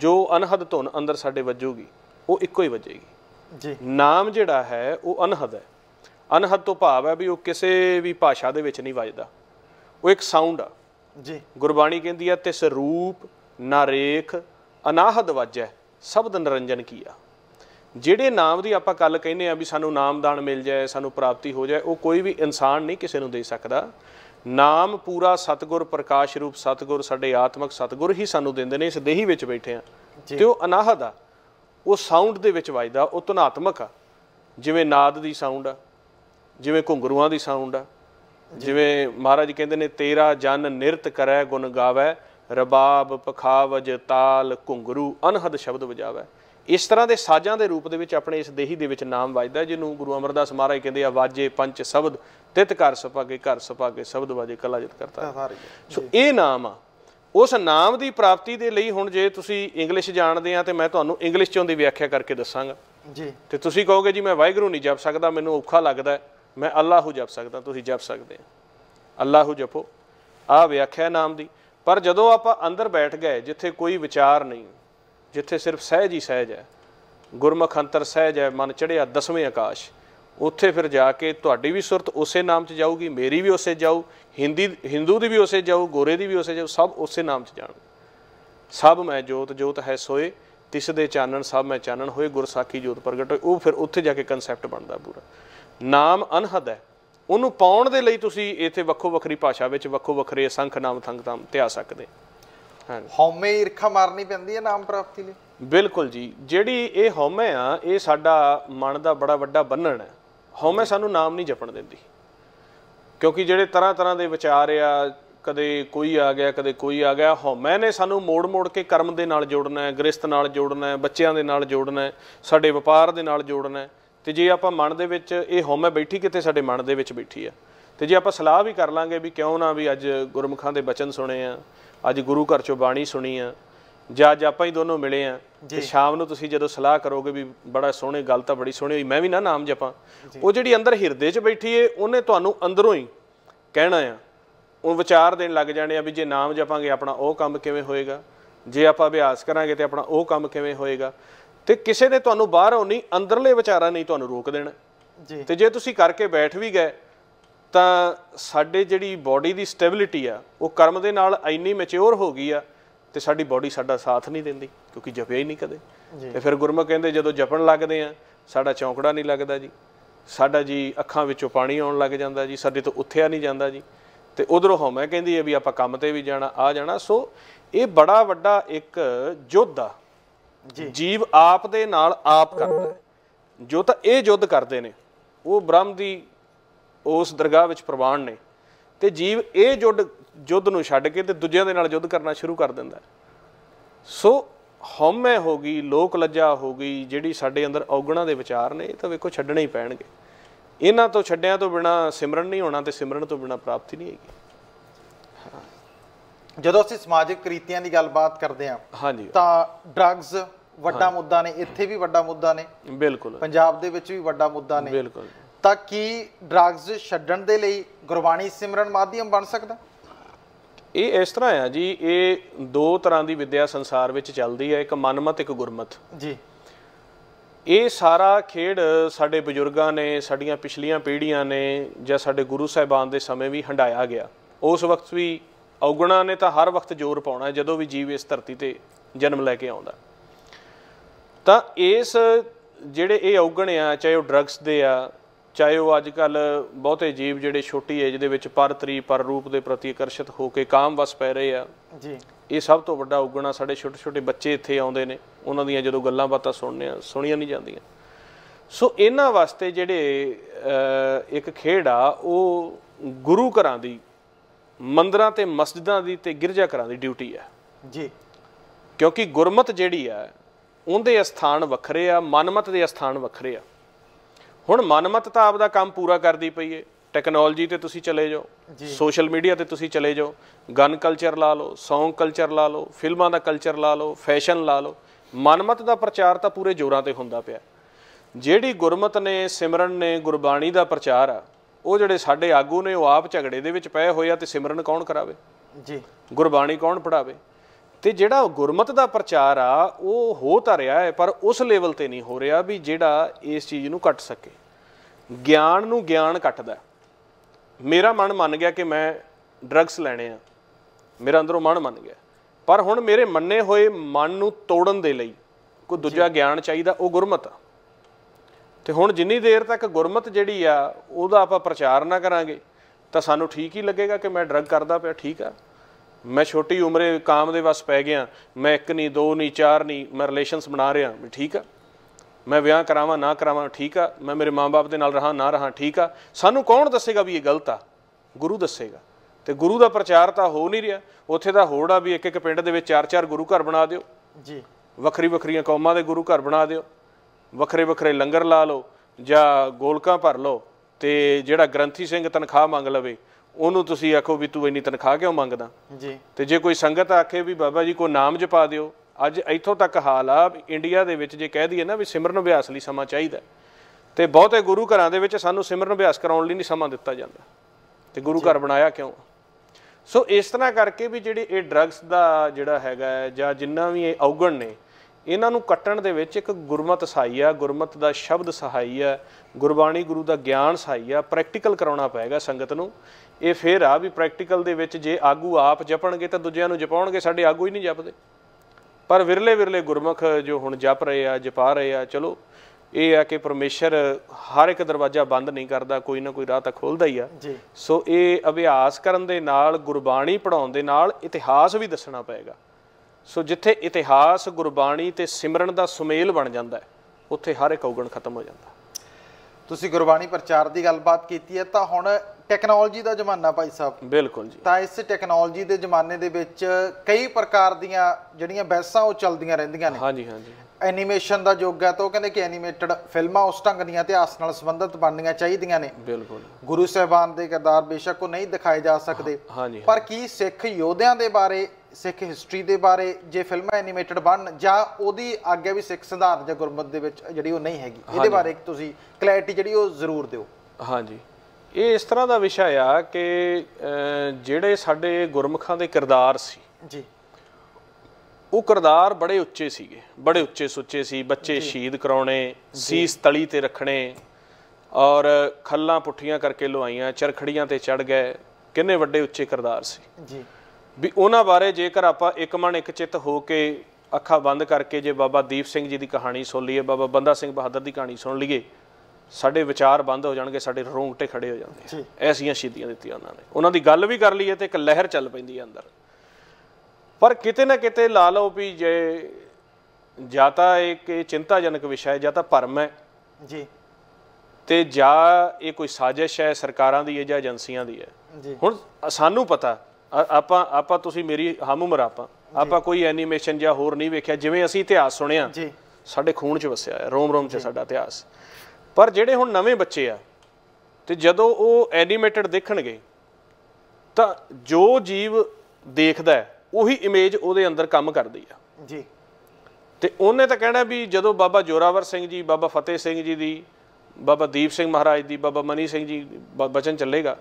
ਜੋ ਅਨਹਦ ਧੁਨ ਅੰਦਰ ਸਾਡੇ ਵੱਜੂਗੀ ਉਹ ਇੱਕੋ ਹੀ ਵੱਜੇਗੀ ਜੀ ਨਾਮ ਜਿਹੜਾ ਹੈ ਉਹ ਅਨਹਦ ਹੈ ਅਨਹਦ ਤੋਂ ਭਾਵ ਹੈ ਵੀ ਉਹ ਕਿਸੇ ਵੀ ਭਾਸ਼ਾ ਦੇ ਵਿੱਚ ਨਹੀਂ ਵੱਜਦਾ ਉਹ ਇੱਕ ਸਾਊਂਡ ਆ ਜੀ ਗੁਰਬਾਣੀ ਕਹਿੰਦੀ ਆ ਤਿਸ ਰੂਪ ਨਾਰੇਖ ਅਨਾਹਦ ਵਜੈ ਸਬਦ ਨਰੰਜਨ ਕੀਆ ਜਿਹੜੇ ਨਾਮ ਦੀ ਆਪਾਂ ਗੱਲ ਕਹਿੰਦੇ ਆ ਵੀ ਸਾਨੂੰ ਨਾਮਦਾਨ ਮਿਲ ਜਾਏ ਸਾਨੂੰ ਪ੍ਰਾਪਤੀ ਹੋ ਜਾਏ ਉਹ ਕੋਈ ਵੀ ਇਨਸਾਨ ਨਹੀਂ ਕਿਸੇ ਨੂੰ ਦੇ ਸਕਦਾ ਨਾਮ ਪੂਰਾ ਸਤਗੁਰ ਪ੍ਰਕਾਸ਼ ਰੂਪ ਸਤਗੁਰ ਸਾਡੇ ਆਤਮਿਕ ਸਤਗੁਰ ਹੀ ਸਾਨੂੰ ਦਿੰਦੇ ਨੇ ਇਸ ਦੇਹੀ ਵਿੱਚ ਬੈਠੇ ਆ ਤੇ ਉਹ ਅਨਾਹਦ ਆ ਉਹ ਸਾਊਂਡ ਦੇ ਵਿੱਚ ਵੱਜਦਾ ਉਹ ਤਨਾਤਮਕ ਆ ਜਿਵੇਂ ਨਾਦ ਦੀ ਸਾਊਂਡ ਆ ਜਿਵੇਂ ਘੁੰਗਰੂਆਂ ਦੀ ਸਾਊਂਡ ਆ ਜਿਵੇਂ ਮਹਾਰਾਜ ਕਹਿੰਦੇ ਨੇ ਤੇਰਾ ਜਨ ਨਿਰਤ ਕਰੈ ਗੁਣ ਗਾਵੈ ਰਬਾਬ ਪਖਾਵਜ ਤਾਲ ਘੁੰਗਰੂ ਅਨਹਦ ਸ਼ਬਦ ਵਜਾਵੈ ਇਸ ਤਰ੍ਹਾਂ ਦੇ ਸਾਜ਼ਾਂ ਦੇ ਰੂਪ ਦੇ ਵਿੱਚ ਆਪਣੇ ਇਸ ਦੇਹੀ ਦੇ ਵਿੱਚ ਨਾਮ ਵਜਦਾ ਜਿਹਨੂੰ ਗੁਰੂ ਅਮਰਦਾਸ ਮਹਾਰਾਜ ਕਹਿੰਦੇ ਆ ਵਾਜੇ ਪੰਚ ਸ਼ਬਦ ਤਿਤ ਕਰ ਸਪਾਗੇ ਘਰ ਸਪਾਗੇ ਸ਼ਬਦ ਵਾਜੇ ਕਲਾ ਜਿਤ ਕਰਤਾ ਸੋ ਇਹ ਨਾਮ ਆ ਉਸ ਨਾਮ ਦੀ ਪ੍ਰਾਪਤੀ ਦੇ ਲਈ ਹੁਣ ਜੇ ਤੁਸੀਂ ਇੰਗਲਿਸ਼ ਜਾਣਦੇ ਆ ਤੇ ਮੈਂ ਤੁਹਾਨੂੰ ਇੰਗਲਿਸ਼ ਚੋਂ ਦੀ ਵਿਆਖਿਆ ਕਰਕੇ ਦੱਸਾਂਗਾ ਜੀ ਤੇ ਤੁਸੀਂ ਕਹੋਗੇ ਜੀ ਮੈਂ ਵਾਹਿਗੁਰੂ ਨਹੀਂ ਜਪ ਸਕਦਾ ਮੈਨੂੰ ਔਖਾ ਲੱਗਦਾ ਮੈਂ ਅੱਲਾਹੁ ਜਪ ਸਕਦਾ ਤੁਸੀਂ ਜਪ ਸਕਦੇ ਹੋ ਅੱਲਾਹੁ ਜਪੋ ਆ ਵਿਆਖਿਆ ਨਾਮ ਦੀ ਪਰ ਜਦੋਂ ਆਪਾਂ ਅੰਦਰ ਬੈਠ ਗਏ ਜਿੱਥੇ ਕੋਈ ਵਿਚਾਰ ਨਹੀਂ ਜਿੱਥੇ ਸਿਰਫ ਸਹਿਜ ਹੀ ਸਹਿਜ ਹੈ ਗੁਰਮਖ ਅੰਤਰ ਸਹਿਜ ਹੈ ਮਨ ਚੜਿਆ ਦਸਵੇਂ ਆਕਾਸ਼ ਉੱਥੇ ਫਿਰ ਜਾ ਕੇ ਤੁਹਾਡੀ ਵੀ ਸੁਰਤ ਉਸੇ ਨਾਮ 'ਚ ਜਾਊਗੀ ਮੇਰੀ ਵੀ ਉਸੇ ਜਾਊ ਹਿੰਦੀ ਹਿੰਦੂ ਦੀ ਵੀ ਉਸੇ ਜਾਊ ਗੋਰੇ ਦੀ ਵੀ ਉਸੇ ਜਾਊ ਸਭ ਉਸੇ ਨਾਮ 'ਚ ਜਾਣ ਸਭ ਮੈਂ ਜੋਤ ਜੋਤ ਹੈ ਸੋਏ ਤਿਸ ਦੇ ਚਾਨਣ ਸਭ ਮੈਂ ਚਾਨਣ ਹੋਏ ਗੁਰਸਾਖੀ ਜੋਤ ਪ੍ਰਗਟ ਹੋਏ ਉਹ ਫਿਰ ਉੱਥੇ ਜਾ ਕੇ ਕਨਸੈਪਟ ਬਣਦਾ ਪੂਰਾ ਨਾਮ ਅਨਹਦ ਹੈ ਉਹਨੂੰ ਪਾਉਣ ਦੇ ਲਈ ਤੁਸੀਂ ਇੱਥੇ ਵੱਖੋ ਵੱਖਰੀ ਭਾਸ਼ਾ ਵਿੱਚ ਵੱਖੋ ਵੱਖਰੇ ਅਸੰਖ ਨਾਮ ਥੰਗ ਨਾਮ ਧਿਆ ਸਕਦੇ ਹਾਂਜੀ ਹਉਮੈ ਈਰਖਾ ਮਾਰਨੀ ਪੈਂਦੀ ਹੈ ਨਾਮ ਪ੍ਰਾਪਤੀ ਲਈ ਬਿਲਕੁਲ ਜੀ ਜਿਹੜੀ ਇਹ ਹਉਮੈ ਆ ਇਹ ਸਾਡਾ ਮਨ ਦਾ ਬੜਾ ਵੱਡਾ ਬੰਨਣ ਹੈ ਹਉਮੈ ਸਾਨੂੰ ਨਾਮ ਨਹੀਂ ਜਪਣ ਦਿੰਦੀ ਕਿਉਂਕਿ ਜਿਹੜੇ ਤਰ੍ਹਾਂ ਤਰ੍ਹਾਂ ਦੇ ਵਿਚਾਰ ਆ ਕਦੇ ਕੋਈ ਆ ਗਿਆ ਕਦੇ ਕੋਈ ਆ ਗਿਆ ਹਉਮੈ ਨੇ ਸਾਨੂੰ ਮੋੜ-ਮੋੜ ਕੇ ਕਰਮ ਦੇ ਨਾਲ ਜੋੜਨਾ ਹੈ ਗ੍ਰਸਥ ਨਾਲ ਜੋੜਨਾ ਹੈ ਬੱਚਿਆਂ ਦੇ ਨਾਲ ਜੋੜਨਾ ਹੈ ਸਾਡੇ ਵਪਾਰ ਦੇ ਨਾਲ ਜੋੜਨਾ ਹੈ ਤੇ ਜੇ ਆਪਾਂ ਮਨ ਦੇ ਵਿੱਚ ਇਹ ਹਉਮੈ ਬੈਠੀ ਕਿਤੇ ਸਾਡੇ ਮਨ ਦੇ ਵਿੱਚ ਬੈਠੀ ਆ ਤੇ ਜੇ ਆਪਾਂ ਸਲਾਹ ਵੀ ਕਰ ਲਾਂਗੇ ਵੀ ਕਿਉਂ ਨਾ ਵੀ ਅੱਜ ਗੁਰਮੁਖਾਂ ਦੇ ਬਚਨ ਸੁਣੇ ਆ ਅੱਜ ਗੁਰੂ ਘਰ ਚੋਂ ਬਾਣੀ ਸੁਣੀ ਆ ਜਾਂ ਅੱਜ ਆਪਾਂ ਹੀ ਦੋਨੋਂ ਮਿਲੇ ਆ ਤੇ ਸ਼ਾਮ ਨੂੰ ਤੁਸੀਂ ਜਦੋਂ ਸਲਾਹ ਕਰੋਗੇ ਵੀ ਬੜਾ ਸੋਹਣੇ ਗੱਲ ਤਾਂ ਬੜੀ ਸੋਹਣੀ ਹੋਈ ਮੈਂ ਵੀ ਨਾ ਨਾਮ ਜਪਾਂ ਉਹ ਜਿਹੜੀ ਅੰਦਰ ਹਿਰਦੇ 'ਚ ਬੈਠੀ ਏ ਉਹਨੇ ਤੁਹਾਨੂੰ ਅੰਦਰੋਂ ਹੀ ਕਹਿਣਾ ਆ ਉਹ ਵਿਚਾਰ ਦੇਣ ਲੱਗ ਜਾਣੇ ਆ ਵੀ ਜੇ ਨਾਮ ਜਪਾਂਗੇ ਆਪਣਾ ਉਹ ਕੰਮ ਕਿਵੇਂ ਹੋਏਗਾ ਜੇ ਆਪਾਂ ਅਭਿਆਸ ਕਰਾਂਗੇ ਤੇ ਆਪਣਾ ਉਹ ਕੰਮ ਕਿਵੇਂ ਹੋਏਗਾ ਤੇ ਕਿਸੇ ਨੇ ਤੁਹਾਨੂੰ ਬਾਹਰ ਨਹੀਂ ਅੰਦਰਲੇ ਵਿਚਾਰਾਂ ਨਹੀਂ ਤੁਹਾਨੂੰ ਰੋਕ ਦੇਣਾ ਜੀ ਤੇ ਜੇ ਤੁਸੀਂ ਕਰਕੇ ਬੈਠ ਵੀ ਗਏ ਤਾਂ ਸਾਡੇ ਜਿਹੜੀ ਬਾਡੀ ਦੀ ਸਟੈਬਿਲਿਟੀ ਆ ਉਹ ਕਰਮ ਦੇ ਨਾਲ ਇੰਨੀ ਮੈਚੁਰ ਹੋ ਗਈ ਆ ਤੇ ਸਾਡੀ ਬਾਡੀ ਸਾਡਾ ਸਾਥ ਨਹੀਂ ਦਿੰਦੀ ਕਿਉਂਕਿ ਜਪਿਆ ਹੀ ਨਹੀਂ ਕਦੇ ਤੇ ਫਿਰ ਗੁਰਮੁਖ ਕਹਿੰਦੇ ਜਦੋਂ ਜਪਣ ਲੱਗਦੇ ਆ ਸਾਡਾ ਚੌਂਕੜਾ ਨਹੀਂ ਲੱਗਦਾ ਜੀ ਸਾਡਾ ਜੀ ਅੱਖਾਂ ਵਿੱਚੋਂ ਪਾਣੀ ਆਉਣ ਲੱਗ ਜਾਂਦਾ ਜੀ ਸਾਡੇ ਤੋਂ ਉੱਥਿਆ ਨਹੀਂ ਜਾਂਦਾ ਜੀ ਤੇ ਉਧਰੋਂ ਹਉਮੈ ਕਹਿੰਦੀ ਆ ਵੀ ਆਪਾਂ ਕੰਮ ਤੇ ਵੀ ਜਾਣਾ ਆ ਜਾਣਾ ਸੋ ਇਹ ਬੜਾ ਵੱਡਾ ਇੱਕ ਜੁੱਧ ਆ ਜੀਵ ਆਪ ਦੇ ਨਾਲ ਆਪ ਕਰਦਾ ਹੈ ਜੋ ਤਾਂ ਇਹ ਯੁੱਧ ਕਰਦੇ ਨੇ ਉਹ ਬ੍ਰਹਮ ਦੀ ਉਸ ਦਰਗਾਹ ਵਿੱਚ ਪ੍ਰਵਾਨ ਨੇ ਤੇ ਜੀਵ ਇਹ ਯੁੱਧ ਯੁੱਧ ਨੂੰ ਛੱਡ ਕੇ ਤੇ ਦੂਜਿਆਂ ਦੇ ਨਾਲ ਯੁੱਧ ਕਰਨਾ ਸ਼ੁਰੂ ਕਰ ਦਿੰਦਾ ਸੋ ਹਉਮੈ ਹੋ ਗਈ ਲੋਕ ਲੱਜਾ ਹੋ ਗਈ ਜਿਹੜੀ ਸਾਡੇ ਅੰਦਰ ਔਗਣਾ ਦੇ ਵਿਚਾਰ ਨੇ ਇਹ ਤਾਂ ਵੇਖੋ ਛੱਡਣੇ ਹੀ ਪੈਣਗੇ ਇਹਨਾਂ ਤੋਂ ਛੱਡਿਆਂ ਤੋਂ ਬਿਨਾ ਸਿਮਰਨ ਨਹੀਂ ਹੋਣਾ ਤੇ ਸਿਮਰਨ ਤੋਂ ਬਿਨਾ ਪ੍ਰਾਪਤੀ ਨਹੀਂ ਹੈਗੀ ਜਦੋਂ ਅਸੀਂ ਸਮਾਜਿਕ ਕ੍ਰੀਤੀਆਂ ਦੀ ਗੱਲਬਾਤ ਕਰਦੇ ਹਾਂ ਹਾਂਜੀ ਤਾਂ ਡਰੱਗਸ ਵੱਡਾ ਮੁੱਦਾ ਨੇ ਇੱਥੇ ਵੀ ਵੱਡਾ ਮੁੱਦਾ ਨੇ ਬਿਲਕੁਲ ਪੰਜਾਬ ਦੇ ਵਿੱਚ ਵੀ ਵੱਡਾ ਮੁੱਦਾ ਨੇ ਬਿਲਕੁਲ ਤਾਂ ਕੀ ਡਰੱਗਸ ਛੱਡਣ ਦੇ ਲਈ ਗੁਰਬਾਣੀ ਸਿਮਰਨ ਮਾਧਿਅਮ ਬਣ ਸਕਦਾ ਇਹ ਇਸ ਤਰ੍ਹਾਂ ਆ ਜੀ ਇਹ ਦੋ ਤਰ੍ਹਾਂ ਦੀ ਵਿਦਿਆ ਸੰਸਾਰ ਵਿੱਚ ਚੱਲਦੀ ਹੈ ਇੱਕ ਮਨਮਤ ਇੱਕ ਗੁਰਮਤ ਜੀ ਇਹ ਸਾਰਾ ਖੇਡ ਸਾਡੇ ਬਜ਼ੁਰਗਾਂ ਨੇ ਸਾਡੀਆਂ ਪਿਛਲੀਆਂ ਪੀੜ੍ਹੀਆਂ ਨੇ ਜਾਂ ਸਾਡੇ ਗੁਰੂ ਸਾਹਿਬਾਨ ਦੇ ਸਮੇਂ ਵੀ ਹੰਡਾਇਆ ਗਿਆ ਉਸ ਵਕਤ ਵੀ ਔਗਣਾ ਨੇ ਤਾਂ ਹਰ ਵਕਤ ਜ਼ੋਰ ਪਾਉਣਾ ਹੈ ਜਦੋਂ ਵੀ ਜੀਵ ਇਸ ਧਰਤੀ ਤੇ ਜਨਮ ਲੈ ਕੇ ਆਉਂਦਾ ਤਾਂ ਇਸ ਜਿਹੜੇ ਇਹ ਔਗਣ ਆ ਚਾਹੇ ਉਹ ਡਰੱਗਸ ਦੇ ਆ ਚਾਹੇ ਉਹ ਅੱਜ ਕੱਲ ਬਹੁਤੇ ਜੀਵ ਜਿਹੜੇ ਛੋਟੀ ਏਜ ਦੇ ਵਿੱਚ ਪਰਤਰੀ ਪਰ ਰੂਪ ਦੇ ਪ੍ਰਤੀ ਆਕਰਸ਼ਿਤ ਹੋ ਕੇ ਕਾਮ ਵਸ ਪੈ ਰਹੇ ਆ ਜੀ ਇਹ ਸਭ ਤੋਂ ਵੱਡਾ ਔਗਣਾ ਸਾਡੇ ਛੋਟੇ ਛੋਟੇ ਬੱਚੇ ਇੱਥੇ ਆਉਂਦੇ ਨੇ ਉਹਨਾਂ ਦੀਆਂ ਜਦੋਂ ਗੱਲਾਂ ਬਾਤਾਂ ਸੁਣਨੇ ਆ ਸੁਣੀਆਂ ਨਹੀਂ ਜਾਂਦੀਆਂ ਸੋ ਇਹਨਾਂ ਵਾਸਤੇ ਜਿਹੜੇ ਇੱਕ ਖੇਡ ਆ ਉਹ ਗੁਰੂ ਘਰਾਂ ਦੀ ਮੰਦਰਾਂ ਤੇ ਮਸਜਿਦਾਂ ਦੀ ਤੇ ਗਿਰਜਾ ਘਰਾਂ ਦੀ ਡਿਊਟੀ ਹੈ ਜੀ ਕਿਉਂਕਿ ਗੁਰਮਤ ਜਿਹੜੀ ਆ ਉਹਦੇ ਸਥਾਨ ਵੱਖਰੇ ਆ ਮਨਮਤ ਦੇ ਸਥਾਨ ਵੱਖਰੇ ਆ ਹੁਣ ਮਨਮਤ ਤਾਂ ਆਪਦਾ ਕੰਮ ਪੂਰਾ ਕਰਦੀ ਪਈ ਏ ਟੈਕਨੋਲੋਜੀ ਤੇ ਤੁਸੀਂ ਚਲੇ ਜਾਓ ਸੋਸ਼ਲ ਮੀਡੀਆ ਤੇ ਤੁਸੀਂ ਚਲੇ ਜਾਓ ਗਨ ਕਲਚਰ ਲਾ ਲਓ ਸੌਂਗ ਕਲਚਰ ਲਾ ਲਓ ਫਿਲਮਾਂ ਦਾ ਕਲਚਰ ਲਾ ਲਓ ਫੈਸ਼ਨ ਲਾ ਲਓ ਮਨਮਤ ਦਾ ਪ੍ਰਚਾਰ ਤਾਂ ਪੂਰੇ ਜ਼ੋਰਾਂ ਤੇ ਹੁੰਦਾ ਪਿਆ ਜਿਹੜੀ ਗੁਰਮਤ ਨੇ ਸਿਮਰਨ ਨੇ ਗੁਰਬਾਣੀ ਦਾ ਪ੍ਰਚਾਰ ਆ ਉਹ ਜਿਹੜੇ ਸਾਡੇ ਆਗੂ ਨੇ ਉਹ ਆਪ ਝਗੜੇ ਦੇ ਵਿੱਚ ਪਏ ਹੋਏ ਆ ਤੇ ਸਿਮਰਨ ਕੌਣ ਕਰਾਵੇ ਜੀ ਗੁਰਬਾਣੀ ਕੌਣ ਪੜਾਵੇ ਤੇ ਜਿਹੜਾ ਗੁਰਮਤ ਦਾ ਪ੍ਰਚਾਰ ਆ ਉਹ ਹੋ ਤਾਂ ਰਿਹਾ ਹੈ ਪਰ ਉਸ ਲੈਵਲ ਤੇ ਨਹੀਂ ਹੋ ਰਿਹਾ ਵੀ ਜਿਹੜਾ ਇਸ ਚੀਜ਼ ਨੂੰ ਕੱਟ ਸਕੇ ਗਿਆਨ ਨੂੰ ਗਿਆਨ ਕੱਟਦਾ ਮੇਰਾ ਮਨ ਮੰਨ ਗਿਆ ਕਿ ਮੈਂ ਡਰੱਗਸ ਲੈਣੇ ਆ ਮੇਰਾ ਅੰਦਰੋਂ ਮਨ ਮੰਨ ਗਿਆ ਪਰ ਹੁਣ ਮੇਰੇ ਮੰਨੇ ਹੋਏ ਮਨ ਨੂੰ ਤੋੜਨ ਦੇ ਲਈ ਕੋਈ ਦੂਜਾ ਗਿਆਨ ਚਾਹੀਦਾ ਉਹ ਗੁਰਮਤ ਆ ਤੇ ਹੁਣ ਜਿੰਨੀ ਦੇਰ ਤੱਕ ਗੁਰਮਤ ਜਿਹੜੀ ਆ ਉਹਦਾ ਆਪਾਂ ਪ੍ਰਚਾਰ ਨਾ ਕਰਾਂਗੇ ਤਾਂ ਸਾਨੂੰ ਠੀਕ ਹੀ ਲੱਗੇਗਾ ਕਿ ਮੈਂ ਡਰਗ ਕਰਦਾ ਪਿਆ ਠੀਕ ਆ ਮੈਂ ਛੋਟੀ ਉਮਰੇ ਕਾਮ ਦੇ ਵਸ ਪੈ ਗਿਆ ਮੈਂ ਇੱਕ ਨਹੀਂ ਦੋ ਨਹੀਂ ਚਾਰ ਨਹੀਂ ਮੈਂ ਰਿਲੇਸ਼ਨਸ ਬਣਾ ਰਿਹਾ ਮੈਂ ਠੀਕ ਆ ਮੈਂ ਵਿਆਹ ਕਰਾਵਾਂ ਨਾ ਕਰਾਵਾਂ ਠੀਕ ਆ ਮੈਂ ਮੇਰੇ ਮਾਪੇ ਦੇ ਨਾਲ ਰਹਾ ਨਾ ਰਹਾ ਠੀਕ ਆ ਸਾਨੂੰ ਕੌਣ ਦੱਸੇਗਾ ਵੀ ਇਹ ਗਲਤ ਆ ਗੁਰੂ ਦੱਸੇਗਾ ਤੇ ਗੁਰੂ ਦਾ ਪ੍ਰਚਾਰ ਤਾਂ ਹੋ ਨਹੀਂ ਰਿਹਾ ਉੱਥੇ ਦਾ ਹੋੜਾ ਵੀ ਇੱਕ ਇੱਕ ਪਿੰਡ ਦੇ ਵਿੱਚ ਚਾਰ ਚਾਰ ਗੁਰੂ ਘਰ ਬਣਾ ਦਿਓ ਜੀ ਵੱਖਰੀ ਵੱਖਰੀਆਂ ਕੌਮਾਂ ਦੇ ਗੁਰੂ ਘਰ ਬਣਾ ਦਿਓ ਵੱਖਰੇ ਵੱਖਰੇ ਲੰਗਰ ਲਾ ਲਓ ਜਾਂ ਗੋਲਕਾਂ ਭਰ ਲਓ ਤੇ ਜਿਹੜਾ ਗ੍ਰੰਥੀ ਸਿੰਘ ਤਨਖਾਹ ਮੰਗ ਲਵੇ ਉਹਨੂੰ ਤੁਸੀਂ ਆਖੋ ਵੀ ਤੂੰ ਇੰਨੀ ਤਨਖਾਹ ਕਿਉਂ ਮੰਗਦਾ ਜੀ ਤੇ ਜੇ ਕੋਈ ਸੰਗਤ ਆਖੇ ਵੀ ਬਾਬਾ ਜੀ ਕੋ ਨਾਮ ਜਪਾ ਦਿਓ ਅੱਜ ਇੱਥੋਂ ਤੱਕ ਹਾਲ ਆ ਇੰਡੀਆ ਦੇ ਵਿੱਚ ਜੇ ਕਹਿ ਦਈਏ ਨਾ ਵੀ ਸਿਮਰਨ ਅਭਿਆਸ ਲਈ ਸਮਾਂ ਚਾਹੀਦਾ ਤੇ ਬਹੁਤੇ ਗੁਰੂ ਘਰਾਂ ਦੇ ਵਿੱਚ ਸਾਨੂੰ ਸਿਮਰਨ ਅਭਿਆਸ ਕਰਾਉਣ ਲਈ ਨਹੀਂ ਸਮਾਂ ਦਿੱਤਾ ਜਾਂਦਾ ਤੇ ਗੁਰੂ ਘਰ ਬਣਾਇਆ ਕਿਉਂ ਸੋ ਇਸ ਤਰ੍ਹਾਂ ਕਰਕੇ ਵੀ ਜਿਹੜੇ ਇਹ ਡਰੱਗਸ ਦਾ ਜਿਹੜਾ ਹੈਗਾ ਜਾਂ ਜਿੰਨਾ ਵੀ ਇਹ ਔਗਣ ਨੇ ਇਹਨਾਂ ਨੂੰ ਕੱਟਣ ਦੇ ਵਿੱਚ ਇੱਕ ਗੁਰਮਤ ਸਹਾਈ ਆ ਗੁਰਮਤ ਦਾ ਸ਼ਬਦ ਸਹਾਈ ਆ ਗੁਰਬਾਣੀ ਗੁਰੂ ਦਾ ਗਿਆਨ ਸਹਾਈ ਆ ਪ੍ਰੈਕਟੀਕਲ ਕਰਾਉਣਾ ਪਏਗਾ ਸੰਗਤ ਨੂੰ ਇਹ ਫੇਰ ਆ ਵੀ ਪ੍ਰੈਕਟੀਕਲ ਦੇ ਵਿੱਚ ਜੇ ਆਗੂ ਆਪ ਜਪਣਗੇ ਤਾਂ ਦੂਜਿਆਂ ਨੂੰ ਜਪਾਉਣਗੇ ਸਾਡੇ ਆਗੂ ਹੀ ਨਹੀਂ ਜਪਦੇ ਪਰ ਵਿਰਲੇ ਵਿਰਲੇ ਗੁਰਮੁਖ ਜੋ ਹੁਣ ਜਪ ਰਹੇ ਆ ਜਪਾ ਰਹੇ ਆ ਚਲੋ ਇਹ ਆ ਕਿ ਪਰਮੇਸ਼ਰ ਹਰ ਇੱਕ ਦਰਵਾਜ਼ਾ ਬੰਦ ਨਹੀਂ ਕਰਦਾ ਕੋਈ ਨਾ ਕੋਈ ਰਾਹ ਤਾਂ ਖੋਲਦਾ ਹੀ ਆ ਸੋ ਇਹ ਅਭਿਆਸ ਕਰਨ ਦੇ ਨਾਲ ਗੁਰਬਾਣੀ ਪੜਾਉਣ ਦੇ ਨਾਲ ਇਤਿਹਾਸ ਵੀ ਦੱਸਣਾ ਪਏਗਾ ਸੋ ਜਿੱਥੇ ਇਤਿਹਾਸ ਗੁਰਬਾਣੀ ਤੇ ਸਿਮਰਨ ਦਾ ਸੁਮੇਲ ਬਣ ਜਾਂਦਾ ਹੈ ਉੱਥੇ ਹਰ ਇੱਕ ਔਗਣ ਖਤਮ ਹੋ ਜਾਂਦਾ ਤੁਸੀਂ ਗੁਰਬਾਣੀ ਪ੍ਰਚਾਰ ਦੀ ਗੱਲਬਾਤ ਕੀਤੀ ਹੈ ਤਾਂ ਹੁਣ ਟੈਕਨੋਲੋਜੀ ਦਾ ਜ਼ਮਾਨਾ ਭਾਈ ਸਾਹਿਬ ਬਿਲਕੁਲ ਜੀ ਤਾਂ ਇਸ ਟੈਕਨੋਲੋਜੀ ਦੇ ਜ਼ਮਾਨੇ ਦੇ ਵਿੱਚ ਕਈ ਪ੍ਰਕਾਰ ਦੀਆਂ ਜਿਹੜੀਆਂ ਬਹਿਸਾਂ ਉਹ ਚੱਲਦੀਆਂ ਰਹਿੰਦੀਆਂ ਨੇ ਹਾਂਜੀ ਹਾਂਜੀ ਐਨੀਮੇਸ਼ਨ ਦਾ ਯੁੱਗ ਹੈ ਤਾਂ ਉਹ ਕਹਿੰਦੇ ਕਿ ਐਨੀਮੇਟਡ ਫਿਲਮਾਂ ਉਸ ਢੰਗ ਦੀਆਂ ਇਤਿਹਾਸ ਨਾਲ ਸੰਬੰਧਿਤ ਬਣਨੀਆਂ ਚਾਹੀਦੀਆਂ ਨੇ ਬਿਲਕੁਲ ਗੁਰੂ ਸਾਹਿਬਾਨ ਦੇ ਕਿਰਦਾਰ ਬੇਸ਼ੱਕ ਉਹ ਨਹੀਂ ਦਿਖਾਏ ਜਾ ਸਕਦੇ ਪਰ ਕੀ ਸਿੱਖ ਯੋਧਿਆਂ ਦੇ ਬਾਰੇ ਸਿੱਖ ਹਿਸਟਰੀ ਦੇ ਬਾਰੇ ਜੇ ਫਿਲਮਾਂ ਐਨੀਮੇਟਡ ਬਣ ਜਾਂ ਉਹਦੀ ਆਗਿਆ ਵੀ ਸਿੱਖ ਸਿਧਾਂਤ ਜਾਂ ਗੁਰਮਤ ਦੇ ਵਿੱਚ ਜਿਹੜੀ ਉਹ ਨਹੀਂ ਹੈਗੀ ਇਹਦੇ ਬਾਰੇ ਤੁਸੀਂ ਕਲੈਰਿਟੀ ਜਿਹੜੀ ਉਹ ਜ਼ਰੂਰ ਦਿਓ ਹਾਂਜੀ ਇਹ ਇਸ ਤਰ੍ਹਾਂ ਦਾ ਵਿਸ਼ਾ ਆ ਕਿ ਜਿਹੜੇ ਸਾਡੇ ਗੁਰਮਖਾਂ ਦੇ ਕਿਰਦਾਰ ਸੀ ਜੀ ਉਹ ਕਿਰਦਾਰ ਬੜੇ ਉੱਚੇ ਸੀਗੇ ਬੜੇ ਉੱਚੇ ਸੁੱਚੇ ਸੀ ਬੱਚੇ ਸ਼ਹੀਦ ਕਰਾਉਣੇ ਸੀਸ ਤਲੀ ਤੇ ਰੱਖਣੇ ਔਰ ਖੱਲਾਂ ਪੁੱਠੀਆਂ ਕਰਕੇ ਲੁਆਈਆਂ ਚਰਖੜੀਆਂ ਤੇ ਚੜ ਗਏ ਕਿੰਨੇ ਵੱਡੇ ਉੱਚੇ ਕਿਰਦਾਰ ਸੀ ਜੀ ਵੀ ਉਹਨਾਂ ਬਾਰੇ ਜੇਕਰ ਆਪਾਂ ਇੱਕ ਮਨ ਇੱਕ ਚਿੱਤ ਹੋ ਕੇ ਅੱਖਾਂ ਬੰਦ ਕਰਕੇ ਜੇ ਬਾਬਾ ਦੀਪ ਸਿੰਘ ਜੀ ਦੀ ਕਹਾਣੀ ਸੁਣ ਲਈਏ ਬਾਬਾ ਬੰਦਾ ਸਿੰਘ ਬਹਾਦਰ ਦੀ ਕਹਾਣੀ ਸੁਣ ਲਈਏ ਸਾਡੇ ਵਿਚਾਰ ਬੰਦ ਹੋ ਜਾਣਗੇ ਸਾਡੇ ਰੋਂਗਟੇ ਖੜੇ ਹੋ ਜਾਣਗੇ ਐਸੀਆਂ ਸ਼ਹੀਦੀਆਂ ਦਿੱਤੀਆਂ ਉਹਨਾਂ ਨੇ ਉਹਨਾਂ ਦੀ ਗੱਲ ਵੀ ਕਰ ਲਈਏ ਤੇ ਇੱਕ ਲਹਿਰ ਚੱਲ ਪੈਂਦੀ ਹੈ ਅੰਦਰ ਪਰ ਕਿਤੇ ਨਾ ਕਿਤੇ ਲਾ ਲਓ ਵੀ ਜੇ ਜਾਤਾ ਇੱਕ ਚਿੰਤਾਜਨਕ ਵਿਸ਼ਾ ਹੈ ਜਾਂ ਤਾਂ ਭਰਮ ਹੈ ਜੀ ਤੇ ਜਾਂ ਇਹ ਕੋਈ ਸਾਜ਼ਿਸ਼ ਹੈ ਸਰਕਾਰਾਂ ਦੀ ਹੈ ਜਾਂ ਏਜੰਸੀਆਂ ਦੀ ਹੈ ਜੀ ਹੁਣ ਸਾਨੂੰ ਪਤਾ ਆਪਾਂ ਆਪਾਂ ਤੁਸੀਂ ਮੇਰੀ ਹਮ ਉਮਰ ਆਪਾਂ ਆਪਾਂ ਕੋਈ ਐਨੀਮੇਸ਼ਨ ਜਾਂ ਹੋਰ ਨਹੀਂ ਵੇਖਿਆ ਜਿਵੇਂ ਅਸੀਂ ਇਤਿਹਾਸ ਸੁਣਿਆ ਜੀ ਸਾਡੇ ਖੂਨ 'ਚ ਵਸਿਆ ਹੈ ਰੋਮ ਰੋਮ 'ਚ ਸਾਡਾ ਇਤਿਹਾਸ ਪਰ ਜਿਹੜੇ ਹੁਣ ਨਵੇਂ ਬੱਚੇ ਆ ਤੇ ਜਦੋਂ ਉਹ ਐਨੀਮੇਟਡ ਦੇਖਣਗੇ ਤਾਂ ਜੋ ਜੀਵ ਦੇਖਦਾ ਹੈ ਉਹੀ ਇਮੇਜ ਉਹਦੇ ਅੰਦਰ ਕੰਮ ਕਰਦੀ ਆ ਜੀ ਤੇ ਉਹਨੇ ਤਾਂ ਕਹਿਣਾ ਵੀ ਜਦੋਂ ਬਾਬਾ ਜੋਰਾਵਰ ਸਿੰਘ ਜੀ ਬਾਬਾ ਫਤਿਹ ਸਿੰਘ ਜੀ ਦੀ ਬਾਬਾ ਦੀਪ ਸਿੰਘ ਮਹਾਰਾਜ ਦੀ ਬਾਬਾ ਮਨੀ ਸਿੰਘ ਜੀ ਬਚਨ ਚੱਲੇਗਾ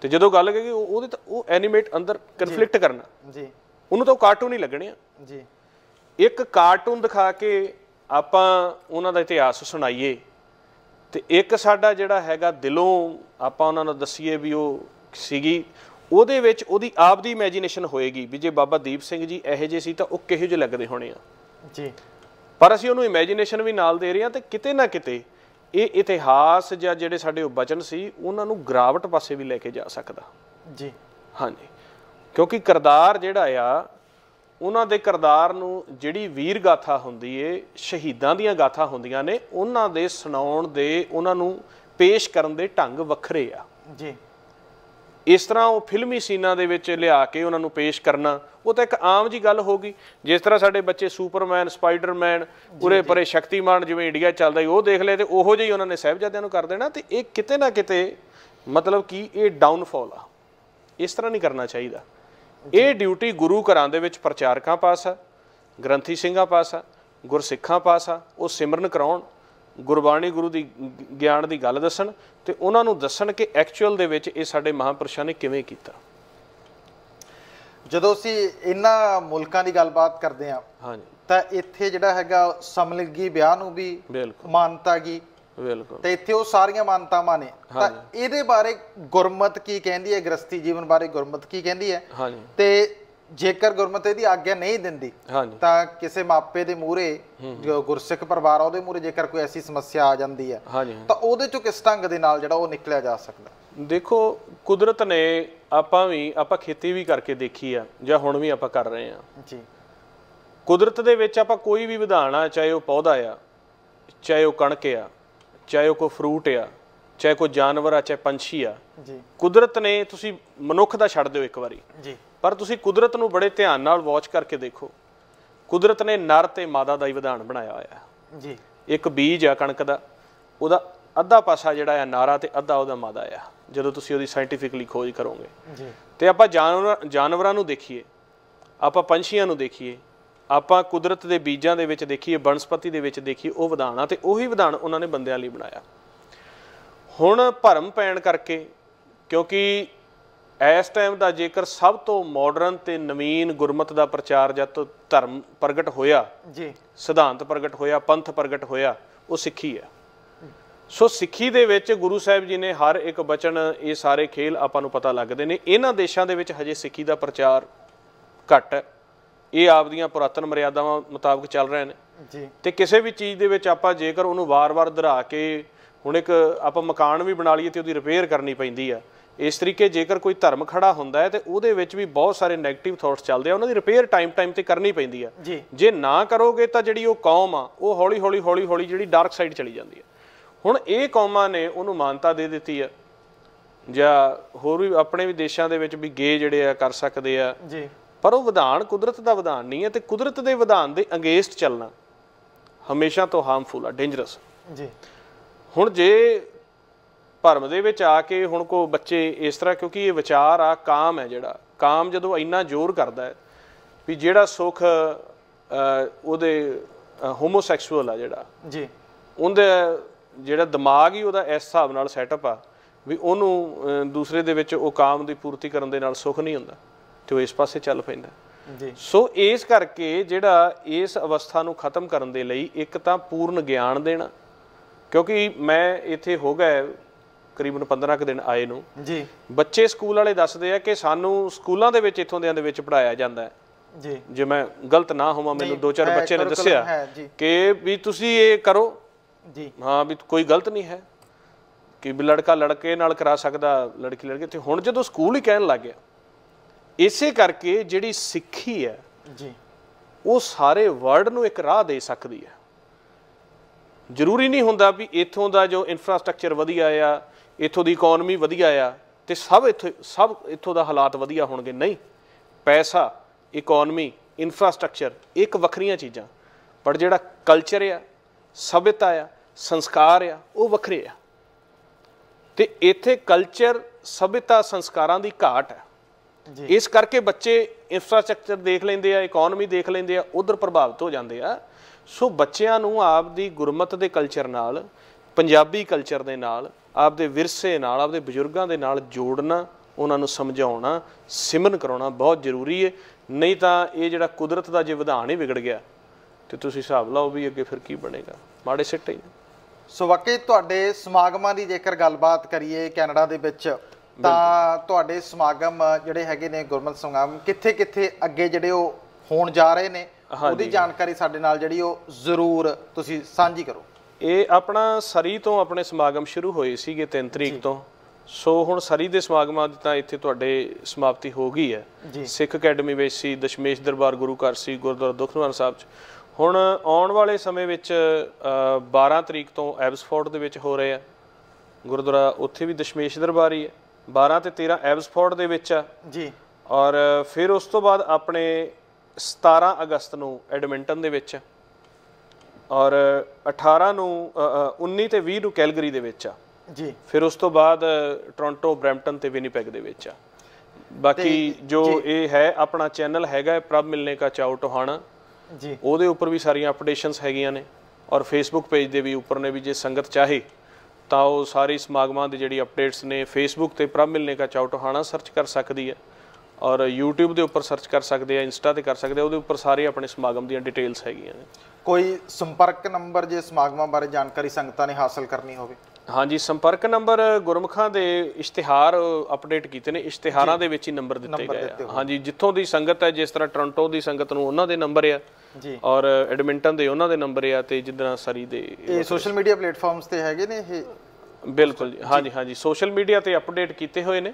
ਤੇ ਜਦੋਂ ਗੱਲ ਕਹੀ ਉਹਦੇ ਤਾਂ ਉਹ ਐਨੀਮੇਟ ਅੰਦਰ ਕਨਫਲਿਕਟ ਕਰਨਾ ਜੀ ਉਹਨੂੰ ਤਾਂ ਕਾਰਟੂਨ ਹੀ ਲੱਗਣੇ ਆ ਜੀ ਇੱਕ ਕਾਰਟੂਨ ਦਿਖਾ ਕੇ ਆਪਾਂ ਉਹਨਾਂ ਦਾ ਇਤਿਹਾਸ ਸੁਣਾਈਏ ਤੇ ਇੱਕ ਸਾਡਾ ਜਿਹੜਾ ਹੈਗਾ ਦਿਲੋਂ ਆਪਾਂ ਉਹਨਾਂ ਨੂੰ ਦਸੀਏ ਵੀ ਉਹ ਸੀਗੀ ਉਹਦੇ ਵਿੱਚ ਉਹਦੀ ਆਪ ਦੀ ਇਮੇਜਿਨੇਸ਼ਨ ਹੋਏਗੀ ਵੀ ਜੇ ਬਾਬਾ ਦੀਪ ਸਿੰਘ ਜੀ ਇਹੋ ਜਿਹੇ ਸੀ ਤਾਂ ਉਹ ਕਿਹੋ ਜਿਹੇ ਲੱਗਦੇ ਹੋਣੇ ਆ ਜੀ ਪਰ ਅਸੀਂ ਉਹਨੂੰ ਇਮੇਜਿਨੇਸ਼ਨ ਵੀ ਨਾਲ ਦੇ ਰਹੇ ਆ ਤੇ ਕਿਤੇ ਨਾ ਕਿਤੇ ਇਹ ਇਤਿਹਾਸ ਜਾਂ ਜਿਹੜੇ ਸਾਡੇ ਉਹ ਬਚਨ ਸੀ ਉਹਨਾਂ ਨੂੰ ਗਰਾਵਟ ਪਾਸੇ ਵੀ ਲੈ ਕੇ ਜਾ ਸਕਦਾ ਜੀ ਹਾਂਜੀ ਕਿਉਂਕਿ ਕਰਦਾਰ ਜਿਹੜਾ ਆ ਉਹਨਾਂ ਦੇ ਕਰਦਾਰ ਨੂੰ ਜਿਹੜੀ ਵੀਰ ਗਾਥਾ ਹੁੰਦੀ ਏ ਸ਼ਹੀਦਾਂ ਦੀਆਂ ਗਾਥਾ ਹੁੰਦੀਆਂ ਨੇ ਉਹਨਾਂ ਦੇ ਸੁਣਾਉਣ ਦੇ ਉਹਨਾਂ ਨੂੰ ਪੇਸ਼ ਕਰਨ ਦੇ ਢੰਗ ਵੱਖਰੇ ਆ ਜੀ ਇਸ ਤਰ੍ਹਾਂ ਉਹ ਫਿਲਮੀ ਸੀਨਾਂ ਦੇ ਵਿੱਚ ਲਿਆ ਕੇ ਉਹਨਾਂ ਨੂੰ ਪੇਸ਼ ਕਰਨਾ ਉਹ ਤਾਂ ਇੱਕ ਆਮ ਜੀ ਗੱਲ ਹੋ ਗਈ ਜਿਸ ਤਰ੍ਹਾਂ ਸਾਡੇ ਬੱਚੇ ਸੁਪਰਮੈਨ ਸਪਾਈਡਰਮੈਨ ਉਰੇ ਪਰੇ ਸ਼ਕਤੀਮਾਨ ਜਿਵੇਂ ਇੰਡੀਆ ਚੱਲਦਾ ਹੀ ਉਹ ਦੇਖ ਲਏ ਤੇ ਉਹੋ ਜਿਹੀ ਉਹਨਾਂ ਨੇ ਸਹਿਬਜ਼ਾਦਿਆਂ ਨੂੰ ਕਰ ਦੇਣਾ ਤੇ ਇਹ ਕਿਤੇ ਨਾ ਕਿਤੇ ਮਤਲਬ ਕਿ ਇਹ ਡਾਊਨਫਾਲ ਆ ਇਸ ਤਰ੍ਹਾਂ ਨਹੀਂ ਕਰਨਾ ਚਾਹੀਦਾ ਇਹ ਡਿਊਟੀ ਗੁਰੂ ਘਰਾਂ ਦੇ ਵਿੱਚ ਪ੍ਰਚਾਰਕਾਂ ਪਾਸ ਆ ਗ੍ਰੰਥੀ ਸਿੰਘਾਂ ਪਾਸ ਆ ਗੁਰਸਿੱਖਾਂ ਪਾਸ ਆ ਉਹ ਸਿਮਰਨ ਕਰਾਉਣ ਗੁਰਬਾਣੀ ਗੁਰੂ ਦੀ ਗਿਆਨ ਦੀ ਗੱਲ ਦੱਸਣ ਤੇ ਉਹਨਾਂ ਨੂੰ ਦੱਸਣ ਕਿ ਐਕਚੁਅਲ ਦੇ ਵਿੱਚ ਇਹ ਸਾਡੇ ਮਹਾਪੁਰਸ਼ਾਂ ਨੇ ਕਿਵੇਂ ਕੀਤਾ ਜਦੋਂ ਅਸੀਂ ਇਹਨਾਂ ਮੁਲਕਾਂ ਦੀ ਗੱਲਬਾਤ ਕਰਦੇ ਆ ਹਾਂਜੀ ਤਾਂ ਇੱਥੇ ਜਿਹੜਾ ਹੈਗਾ ਸਮਲਿੰਗੀ ਵਿਆਹ ਨੂੰ ਵੀ ਮਾਨਤਾ ਗਈ ਬਿਲਕੁਲ ਤੇ ਇੱਥੇ ਉਹ ਸਾਰੀਆਂ ਮਾਨਤਾਵਾਂ ਨੇ ਤਾਂ ਇਹਦੇ ਬਾਰੇ ਗੁਰਮਤ ਕੀ ਕਹਿੰਦੀ ਹੈ ਗ੍ਰਸਤੀ ਜੀਵਨ ਬਾਰੇ ਗੁਰਮਤ ਕੀ ਕਹਿੰਦੀ ਹੈ ਤੇ ਜੇਕਰ ਗੁਰਮਤੇ ਦੀ ਆਗਿਆ ਨਹੀਂ ਦਿੰਦੀ ਤਾਂ ਕਿਸੇ ਮਾਪੇ ਦੇ ਮੂਹਰੇ ਗੁਰਸਿੱਖ ਪਰਿਵਾਰ ਆ ਉਹਦੇ ਮੂਹਰੇ ਜੇਕਰ ਕੋਈ ਐਸੀ ਸਮੱਸਿਆ ਆ ਜਾਂਦੀ ਹੈ ਤਾਂ ਉਹਦੇ ਚੋਂ ਕਿਸ ਢੰਗ ਦੇ ਨਾਲ ਜਿਹੜਾ ਉਹ ਨਿਕਲਿਆ ਜਾ ਸਕਦਾ ਦੇਖੋ ਕੁਦਰਤ ਨੇ ਆਪਾਂ ਵੀ ਆਪਾਂ ਖੇਤੀ ਵੀ ਕਰਕੇ ਦੇਖੀ ਆ ਜਾਂ ਹੁਣ ਵੀ ਆਪਾਂ ਕਰ ਰਹੇ ਆ ਜੀ ਕੁਦਰਤ ਦੇ ਵਿੱਚ ਆਪਾਂ ਕੋਈ ਵੀ ਵਿਧਾਨ ਆ ਚਾਹੇ ਉਹ ਪੌਦਾ ਆ ਚਾਹੇ ਉਹ ਕਣਕ ਆ ਚਾਹੇ ਉਹ ਕੋਈ ਫਰੂਟ ਆ ਚਾਹੇ ਕੋਈ ਜਾਨਵਰ ਆ ਚਾਹੇ ਪੰਛੀ ਆ ਜੀ ਕੁਦਰਤ ਨੇ ਤੁਸੀਂ ਮਨੁੱਖ ਦਾ ਛੱਡ ਦਿਓ ਇੱਕ ਵਾਰੀ ਜੀ ਪਰ ਤੁਸੀਂ ਕੁਦਰਤ ਨੂੰ ਬੜੇ ਧਿਆਨ ਨਾਲ ਵਾਚ ਕਰਕੇ ਦੇਖੋ ਕੁਦਰਤ ਨੇ ਨਰ ਤੇ ਮਾਦਾ ਦਾ ਹੀ ਵਿਧਾਨ ਬਣਾਇਆ ਹੋਇਆ ਹੈ ਜੀ ਇੱਕ ਬੀਜ ਆ ਕਣਕ ਦਾ ਉਹਦਾ ਅੱਧਾ ਪਾਸਾ ਜਿਹੜਾ ਆ ਨਾਰਾ ਤੇ ਅੱਧਾ ਉਹਦਾ ਮਾਦਾ ਆ ਜਦੋਂ ਤੁਸੀਂ ਉਹਦੀ ਸਾਇੰਟੀਫਿਕਲੀ ਖੋਜ ਕਰੋਗੇ ਜੀ ਤੇ ਆਪਾਂ ਜਾਨਵਰਾਂ ਨੂੰ ਦੇਖੀਏ ਆਪਾਂ ਪੰਛੀਆਂ ਨੂੰ ਦੇਖੀਏ ਆਪਾਂ ਕੁਦਰਤ ਦੇ ਬੀਜਾਂ ਦੇ ਵਿੱਚ ਦੇਖੀਏ ਬਨਸਪਤੀ ਦੇ ਵਿੱਚ ਦੇਖੀਏ ਉਹ ਵਿਧਾਨਾ ਤੇ ਉਹੀ ਵਿਧਾਨ ਉਹਨਾਂ ਨੇ ਬੰਦਿਆਂ ਲਈ ਬਣਾਇਆ ਹੁਣ ਭਰਮ ਪੈਣ ਕਰਕੇ ਕਿਉਂਕਿ ਇਸ ਟਾਈਮ ਦਾ ਜੇਕਰ ਸਭ ਤੋਂ ਮਾਡਰਨ ਤੇ ਨਵੀਨ ਗੁਰਮਤ ਦਾ ਪ੍ਰਚਾਰ ਜਦ ਧਰਮ ਪ੍ਰਗਟ ਹੋਇਆ ਜੀ ਸਿਧਾਂਤ ਪ੍ਰਗਟ ਹੋਇਆ ਪੰਥ ਪ੍ਰਗਟ ਹੋਇਆ ਉਹ ਸਿੱਖੀ ਹੈ ਸੋ ਸਿੱਖੀ ਦੇ ਵਿੱਚ ਗੁਰੂ ਸਾਹਿਬ ਜੀ ਨੇ ਹਰ ਇੱਕ ਬਚਨ ਇਹ ਸਾਰੇ ਖੇਲ ਆਪਾਂ ਨੂੰ ਪਤਾ ਲੱਗਦੇ ਨੇ ਇਹਨਾਂ ਦੇਸ਼ਾਂ ਦੇ ਵਿੱਚ ਹਜੇ ਸਿੱਖੀ ਦਾ ਪ੍ਰਚਾਰ ਘੱਟ ਇਹ ਆਪਦੀਆਂ ਪੁਰਾਤਨ ਮਰਿਆਦਾਵਾਂ ਮੁਤਾਬਕ ਚੱਲ ਰਹੇ ਨੇ ਜੀ ਤੇ ਕਿਸੇ ਵੀ ਚੀਜ਼ ਦੇ ਵਿੱਚ ਆਪਾਂ ਜੇਕਰ ਉਹਨੂੰ ਵਾਰ-ਵਾਰ ਦਰਾ ਕੇ ਹੁਣ ਇੱਕ ਆਪਾਂ ਮਕਾਨ ਵੀ ਬਣਾ ਲਈਏ ਤੇ ਉਹਦੀ ਰਿਪੇਅਰ ਕਰਨੀ ਪੈਂਦੀ ਆ ਇਸ ਤਰੀਕੇ ਜੇਕਰ ਕੋਈ ਧਰਮ ਖੜਾ ਹੁੰਦਾ ਹੈ ਤੇ ਉਹਦੇ ਵਿੱਚ ਵੀ ਬਹੁਤ ਸਾਰੇ 네ਗੇਟਿਵ ਥੌਟਸ ਚੱਲਦੇ ਆ ਉਹਨਾਂ ਦੀ ਰਿਪੇਅਰ ਟਾਈਮ ਟਾਈਮ ਤੇ ਕਰਨੀ ਪੈਂਦੀ ਆ ਜੇ ਨਾ ਕਰੋਗੇ ਤਾਂ ਜਿਹੜੀ ਉਹ ਕੌਮ ਆ ਉਹ ਹੌਲੀ ਹੌਲੀ ਹੌਲੀ ਹੌਲੀ ਜਿਹੜੀ ਡਾਰਕ ਸਾਈਡ ਚਲੀ ਜਾਂਦੀ ਆ ਹੁਣ ਇਹ ਕੌਮਾਂ ਨੇ ਉਹਨੂੰ ਮਾਨਤਾ ਦੇ ਦਿੱਤੀ ਆ ਜਾਂ ਹੋਰ ਵੀ ਆਪਣੇ ਵੀ ਦੇਸ਼ਾਂ ਦੇ ਵਿੱਚ ਵੀ ਗੇ ਜਿਹੜੇ ਆ ਕਰ ਸਕਦੇ ਆ ਜੀ ਪਰ ਉਹ ਵਿਧਾਨ ਕੁਦਰਤ ਦਾ ਵਿਧਾਨ ਨਹੀਂ ਹੈ ਤੇ ਕੁਦਰਤ ਦੇ ਵਿਧਾਨ ਦੇ ਅਗੇਂਸਟ ਚੱਲਣਾ ਹਮੇਸ਼ਾ ਤੋਂ ਹਾਰਮਫੁਲ ਆ ਡੇਂਜਰਸ ਜੀ ਹੁਣ ਜੇ ਭਰਮ ਦੇ ਵਿੱਚ ਆ ਕੇ ਹੁਣ ਕੋ ਬੱਚੇ ਇਸ ਤਰ੍ਹਾਂ ਕਿਉਂਕਿ ਇਹ ਵਿਚਾਰ ਆ ਕਾਮ ਹੈ ਜਿਹੜਾ ਕਾਮ ਜਦੋਂ ਇੰਨਾ ਜ਼ੋਰ ਕਰਦਾ ਹੈ ਵੀ ਜਿਹੜਾ ਸੁਖ ਉਹਦੇ ਹੋਮੋਸੈਕਸੁਅਲ ਆ ਜਿਹੜਾ ਜੀ ਉਹਦੇ ਜਿਹੜਾ ਦਿਮਾਗ ਹੀ ਉਹਦਾ ਇਸ ਹਿਸਾਬ ਨਾਲ ਸੈਟਅਪ ਆ ਵੀ ਉਹਨੂੰ ਦੂਸਰੇ ਦੇ ਵਿੱਚ ਉਹ ਕਾਮ ਦੀ ਪੂਰਤੀ ਕਰਨ ਦੇ ਨਾਲ ਸੁਖ ਨਹੀਂ ਹੁੰਦਾ ਤੇ ਉਹ ਇਸ ਪਾਸੇ ਚੱਲ ਪੈਂਦਾ ਜੀ ਸੋ ਇਸ ਕਰਕੇ ਜਿਹੜਾ ਇਸ ਅਵਸਥਾ ਨੂੰ ਖਤਮ ਕਰਨ ਦੇ ਲਈ ਇੱਕ ਤਾਂ ਪੂਰਨ ਗਿਆਨ ਦੇਣਾ ਕਿਉਂਕਿ ਮੈਂ ਇੱਥੇ ਹੋ ਗਿਆ ਤਕਰੀਬਨ 15 ਕ ਦਿਨ ਆਏ ਨੂੰ ਜੀ ਬੱਚੇ ਸਕੂਲ ਵਾਲੇ ਦੱਸਦੇ ਆ ਕਿ ਸਾਨੂੰ ਸਕੂਲਾਂ ਦੇ ਵਿੱਚ ਇਥੋਂ ਦਿਆਂ ਦੇ ਵਿੱਚ ਪੜਾਇਆ ਜਾਂਦਾ ਹੈ ਜੀ ਜੇ ਮੈਂ ਗਲਤ ਨਾ ਹੋਵਾਂ ਮੈਨੂੰ ਦੋ ਚਾਰ ਬੱਚੇ ਨੇ ਦੱਸਿਆ ਕਿ ਵੀ ਤੁਸੀਂ ਇਹ ਕਰੋ ਜੀ ਹਾਂ ਵੀ ਕੋਈ ਗਲਤ ਨਹੀਂ ਹੈ ਕਿ ਵੀ ਲੜਕਾ ਲੜਕੇ ਨਾਲ ਕਰਾ ਸਕਦਾ ਲੜਕੀ ਲੜਕੇ ਤੇ ਹੁਣ ਜਦੋਂ ਸਕੂਲ ਹੀ ਕਹਿਣ ਲੱਗ ਗਿਆ ਇਸੇ ਕਰਕੇ ਜਿਹੜੀ ਸਿੱਖੀ ਹੈ ਜੀ ਉਹ ਸਾਰੇ ਵਰਲਡ ਨੂੰ ਇੱਕ ਰਾਹ ਦੇ ਸਕਦੀ ਹੈ ਜ਼ਰੂਰੀ ਨਹੀਂ ਹੁੰਦਾ ਵੀ ਇਥੋਂ ਦਾ ਜੋ ਇਨਫਰਾਸਟ੍ਰਕਚਰ ਵਧੀਆ ਆ ਇੱਥੋਂ ਦੀ ਇਕਨੋਮੀ ਵਧੀਆ ਆ ਤੇ ਸਭ ਇੱਥੇ ਸਭ ਇੱਥੋਂ ਦਾ ਹਾਲਾਤ ਵਧੀਆ ਹੋਣਗੇ ਨਹੀਂ ਪੈਸਾ ਇਕਨੋਮੀ ਇਨਫਰਾਸਟ੍ਰਕਚਰ ਇੱਕ ਵੱਖਰੀਆਂ ਚੀਜ਼ਾਂ ਪਰ ਜਿਹੜਾ ਕਲਚਰ ਆ ਸਭਿਤਾ ਆ ਸੰਸਕਾਰ ਆ ਉਹ ਵੱਖਰੇ ਆ ਤੇ ਇੱਥੇ ਕਲਚਰ ਸਭਿਤਾ ਸੰਸਕਾਰਾਂ ਦੀ ਘਾਟ ਹੈ ਇਸ ਕਰਕੇ ਬੱਚੇ ਇਨਫਰਾਸਟ੍ਰਕਚਰ ਦੇਖ ਲੈਂਦੇ ਆ ਇਕਨੋਮੀ ਦੇਖ ਲੈਂਦੇ ਆ ਉਧਰ ਪ੍ਰਭਾਵਿਤ ਹੋ ਜਾਂਦੇ ਆ ਸੋ ਬੱਚਿਆਂ ਨੂੰ ਆਪ ਦੀ ਗੁਰਮਤ ਦੇ ਕਲਚਰ ਨਾਲ ਪੰਜਾਬੀ ਕਲਚਰ ਦੇ ਨਾਲ ਆਪਦੇ ਵਿਰਸੇ ਨਾਲ ਆਪਦੇ ਬਜ਼ੁਰਗਾਂ ਦੇ ਨਾਲ ਜੋੜਨਾ ਉਹਨਾਂ ਨੂੰ ਸਮਝਾਉਣਾ ਸਿਮਰਨ ਕਰਾਉਣਾ ਬਹੁਤ ਜ਼ਰੂਰੀ ਹੈ ਨਹੀਂ ਤਾਂ ਇਹ ਜਿਹੜਾ ਕੁਦਰਤ ਦਾ ਜੇ ਵਿਧਾਨ ਹੀ ਵਿਗੜ ਗਿਆ ਤੇ ਤੁਸੀਂ ਹਿਸਾਬ ਲਾਓ ਵੀ ਅੱਗੇ ਫਿਰ ਕੀ ਬਣੇਗਾ ਮਾੜੇ ਸਿੱਟੇ ਸੋ ਵਾਕਈ ਤੁਹਾਡੇ ਸਮਾਗਮਾਂ ਦੀ ਜੇਕਰ ਗੱਲਬਾਤ ਕਰੀਏ ਕੈਨੇਡਾ ਦੇ ਵਿੱਚ ਤਾਂ ਤੁਹਾਡੇ ਸਮਾਗਮ ਜਿਹੜੇ ਹੈਗੇ ਨੇ ਗੁਰਮਤ ਸਮਾਗਮ ਕਿੱਥੇ ਕਿੱਥੇ ਅੱਗੇ ਜਿਹੜੇ ਉਹ ਹੋਣ ਜਾ ਰਹੇ ਨੇ ਉਹਦੀ ਜਾਣਕਾਰੀ ਸਾਡੇ ਨਾਲ ਜਿਹੜੀ ਉਹ ਜ਼ਰੂਰ ਤੁਸੀਂ ਸਾਂਝੀ ਕਰੋ ਇਹ ਆਪਣਾ ਸਰੀ ਤੋਂ ਆਪਣੇ ਸਮਾਗਮ ਸ਼ੁਰੂ ਹੋਏ ਸੀਗੇ 3 ਤਰੀਕ ਤੋਂ ਸੋ ਹੁਣ ਸਰੀ ਦੇ ਸਮਾਗਮਾਂ ਦੀ ਤਾਂ ਇੱਥੇ ਤੁਹਾਡੇ ਸਮਾਪਤੀ ਹੋ ਗਈ ਹੈ ਸਿੱਖ ਅਕੈਡਮੀ ਵਿੱਚ ਸੀ ਦਸ਼ਮੇਸ਼ ਦਰਬਾਰ ਗੁਰੂ ਘਰ ਸੀ ਗੁਰਦੁਆਰਾ ਦੁਖਨਿਵਾਰਨ ਸਾਹਿਬ 'ਚ ਹੁਣ ਆਉਣ ਵਾਲੇ ਸਮੇਂ ਵਿੱਚ 12 ਤਰੀਕ ਤੋਂ ਐਬਸਫੋਰਡ ਦੇ ਵਿੱਚ ਹੋ ਰਹੇ ਆ ਗੁਰਦੁਆਰਾ ਉੱਥੇ ਵੀ ਦਸ਼ਮੇਸ਼ ਦਰਬਾਰ ਹੀ ਹੈ 12 ਤੇ 13 ਐਬਸਫੋਰਡ ਦੇ ਵਿੱਚ ਆ ਜੀ ਔਰ ਫਿਰ ਉਸ ਤੋਂ ਬਾਅਦ ਆਪਣੇ 17 ਅਗਸਤ ਨੂੰ ਐਡਮਿੰਟਨ ਦੇ ਵਿੱਚ ਔਰ 18 ਨੂੰ 19 ਤੇ 20 ਨੂੰ ਕੈਲਗਰੀ ਦੇ ਵਿੱਚ ਆ ਜੀ ਫਿਰ ਉਸ ਤੋਂ ਬਾਅਦ ਟੋਰਾਂਟੋ ਬ੍ਰੈਂਟਨ ਤੇ ਵਿਨੀਪੈਗ ਦੇ ਵਿੱਚ ਆ ਬਾਕੀ ਜੋ ਇਹ ਹੈ ਆਪਣਾ ਚੈਨਲ ਹੈਗਾ ਹੈ ਪ੍ਰਭ ਮਿਲਨੇ ਕਾ ਚਾਉ ਟੋਹਾਣਾ ਜੀ ਉਹਦੇ ਉੱਪਰ ਵੀ ਸਾਰੀਆਂ ਅਪਡੇਸ਼ਨਸ ਹੈਗੀਆਂ ਨੇ ਔਰ ਫੇਸਬੁੱਕ ਪੇਜ ਦੇ ਵੀ ਉੱਪਰ ਨੇ ਵੀ ਜੇ ਸੰਗਤ ਚਾਹੇ ਤਾਂ ਉਹ ਸਾਰੀ ਸਮਾਗਮਾਂ ਦੀ ਜਿਹੜੀ ਅਪਡੇਟਸ ਨੇ ਫੇਸਬੁੱਕ ਤੇ ਪ੍ਰਭ ਮਿਲਨੇ ਕਾ ਚਾਉ ਟੋਹਣਾ ਸਰਚ ਕਰ ਸਕਦੀ ਹੈ ਔਰ YouTube ਦੇ ਉੱਪਰ ਸਰਚ ਕਰ ਸਕਦੇ ਆ ਇੰਸਟਾ ਤੇ ਕਰ ਸਕਦੇ ਆ ਉਹਦੇ ਉੱਪਰ ਸਾਰੇ ਆਪਣੇ ਸਮਾਗਮ ਦੀਆਂ ਡਿਟੇਲਸ ਹੈਗੀਆਂ ਨੇ ਕੋਈ ਸੰਪਰਕ ਨੰਬਰ ਜੇ ਸਮਾਗਮਾਂ ਬਾਰੇ ਜਾਣਕਾਰੀ ਸੰਗਤਾਂ ਨੇ ਹਾਸਲ ਕਰਨੀ ਹੋਵੇ ਹਾਂਜੀ ਸੰਪਰਕ ਨੰਬਰ ਗੁਰਮਖਾਂ ਦੇ ਇਸ਼ਤਿਹਾਰ ਅਪਡੇਟ ਕੀਤੇ ਨੇ ਇਸ਼ਤਿਹਾਰਾਂ ਦੇ ਵਿੱਚ ਹੀ ਨੰਬਰ ਦਿੱਤੇ ਗਏ ਆ ਹਾਂਜੀ ਜਿੱਥੋਂ ਦੀ ਸੰਗਤ ਹੈ ਜਿਸ ਤਰ੍ਹਾਂ ਟੋਰਾਂਟੋ ਦੀ ਸੰਗਤ ਨੂੰ ਉਹਨਾਂ ਦੇ ਨੰਬਰ ਆ ਜੀ ਔਰ ਐਡਮਿੰਟਨ ਦੇ ਉਹਨਾਂ ਦੇ ਨੰਬਰ ਆ ਤੇ ਜਿੱਦਾਂ ਸਰੀ ਦੇ ਇਹ ਸੋਸ਼ਲ ਮੀਡੀਆ ਪਲੇਟਫਾਰਮਸ ਤੇ ਹੈਗੇ ਨੇ ਇਹ ਬਿਲਕੁਲ ਜੀ ਹਾਂਜੀ ਹਾਂਜੀ ਸੋਸ਼ਲ ਮੀਡੀਆ ਤੇ ਅਪਡੇਟ ਕੀਤੇ ਹੋਏ ਨੇ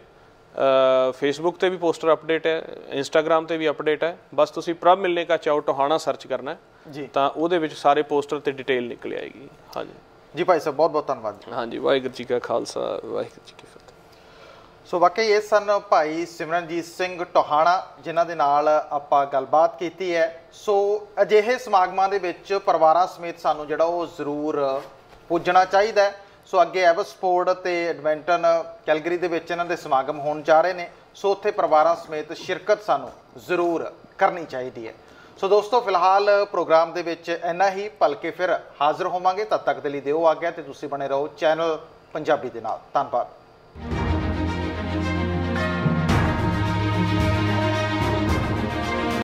ਫੇਸਬੁੱਕ ਤੇ ਵੀ ਪੋਸਟਰ ਅਪਡੇਟ ਹੈ ਇੰਸਟਾਗ੍ਰam ਤੇ ਵੀ ਅਪਡੇਟ ਹੈ ਬਸ ਤੁਸੀਂ ਪ੍ਰਭ ਮਿਲਨੇ ਕਾ ਚਾਉ ਟੋਹਾਣਾ ਸਰਚ ਕਰਨਾ ਹੈ ਜੀ ਤਾਂ ਉਹਦੇ ਵਿੱਚ ਸਾਰੇ ਪੋਸਟਰ ਤੇ ਡਿਟੇਲ ਨਿਕਲ ਆਏਗੀ ਹਾਂਜੀ ਜੀ ਭਾਈ ਸਾਹਿਬ ਬਹੁਤ ਬਹੁਤ ਧੰਨਵਾਦ ਹਾਂਜੀ ਵਾਹਿਗੁਰੂ ਜੀ ਕਾ ਖਾਲਸਾ ਵਾਹਿਗੁਰੂ ਜੀ ਕੀ ਫਤਿਹ ਸੋ ਵਾਕਈ ਇਹ ਸਨ ਭਾਈ ਸਿਮਰਨਜੀਤ ਸਿੰਘ ਟੋਹਾਣਾ ਜਿਨ੍ਹਾਂ ਦੇ ਨਾਲ ਆਪਾਂ ਗੱਲਬਾਤ ਕੀਤੀ ਹੈ ਸੋ ਅਜਿਹੇ ਸਮਾਗਮਾਂ ਦੇ ਵਿੱਚ ਪਰਿਵਾਰਾਂ ਸਮੇਤ ਸਾਨੂੰ ਜਿਹੜਾ ਉਹ ਜ਼ਰੂਰ ਪੁੱਜਣਾ ਚਾਹੀਦਾ ਹੈ ਸੋ ਅੱਗੇ ਐਵਸਪੋਰਡ ਤੇ ਐਡਵੈਂਟਨ ਕੈਲਗਰੀ ਦੇ ਵਿੱਚ ਇਹਨਾਂ ਦੇ ਸਮਾਗਮ ਹੋਣ ਜਾ ਰਹੇ ਨੇ ਸੋ ਉੱਥੇ ਪਰਿਵਾਰਾਂ ਸਮੇਤ ਸ਼ਿਰਕਤ ਸਾਨੂੰ ਜ਼ਰੂਰ ਕਰਨੀ ਚਾਹੀਦੀ ਹੈ ਸੋ ਦੋਸਤੋ ਫਿਲਹਾਲ ਪ੍ਰੋਗਰਾਮ ਦੇ ਵਿੱਚ ਇੰਨਾ ਹੀ ਭਲਕੇ ਫਿਰ ਹਾਜ਼ਰ ਹੋਵਾਂਗੇ ਤਦ ਤੱਕ ਦੇ ਲਈ ਦਿਓ ਆਗਿਆ ਤੇ ਤੁਸੀਂ ਬਣੇ ਰਹੋ ਚੈਨਲ ਪੰਜਾਬੀ ਦੇ ਨਾਲ ਧੰਨਵਾਦ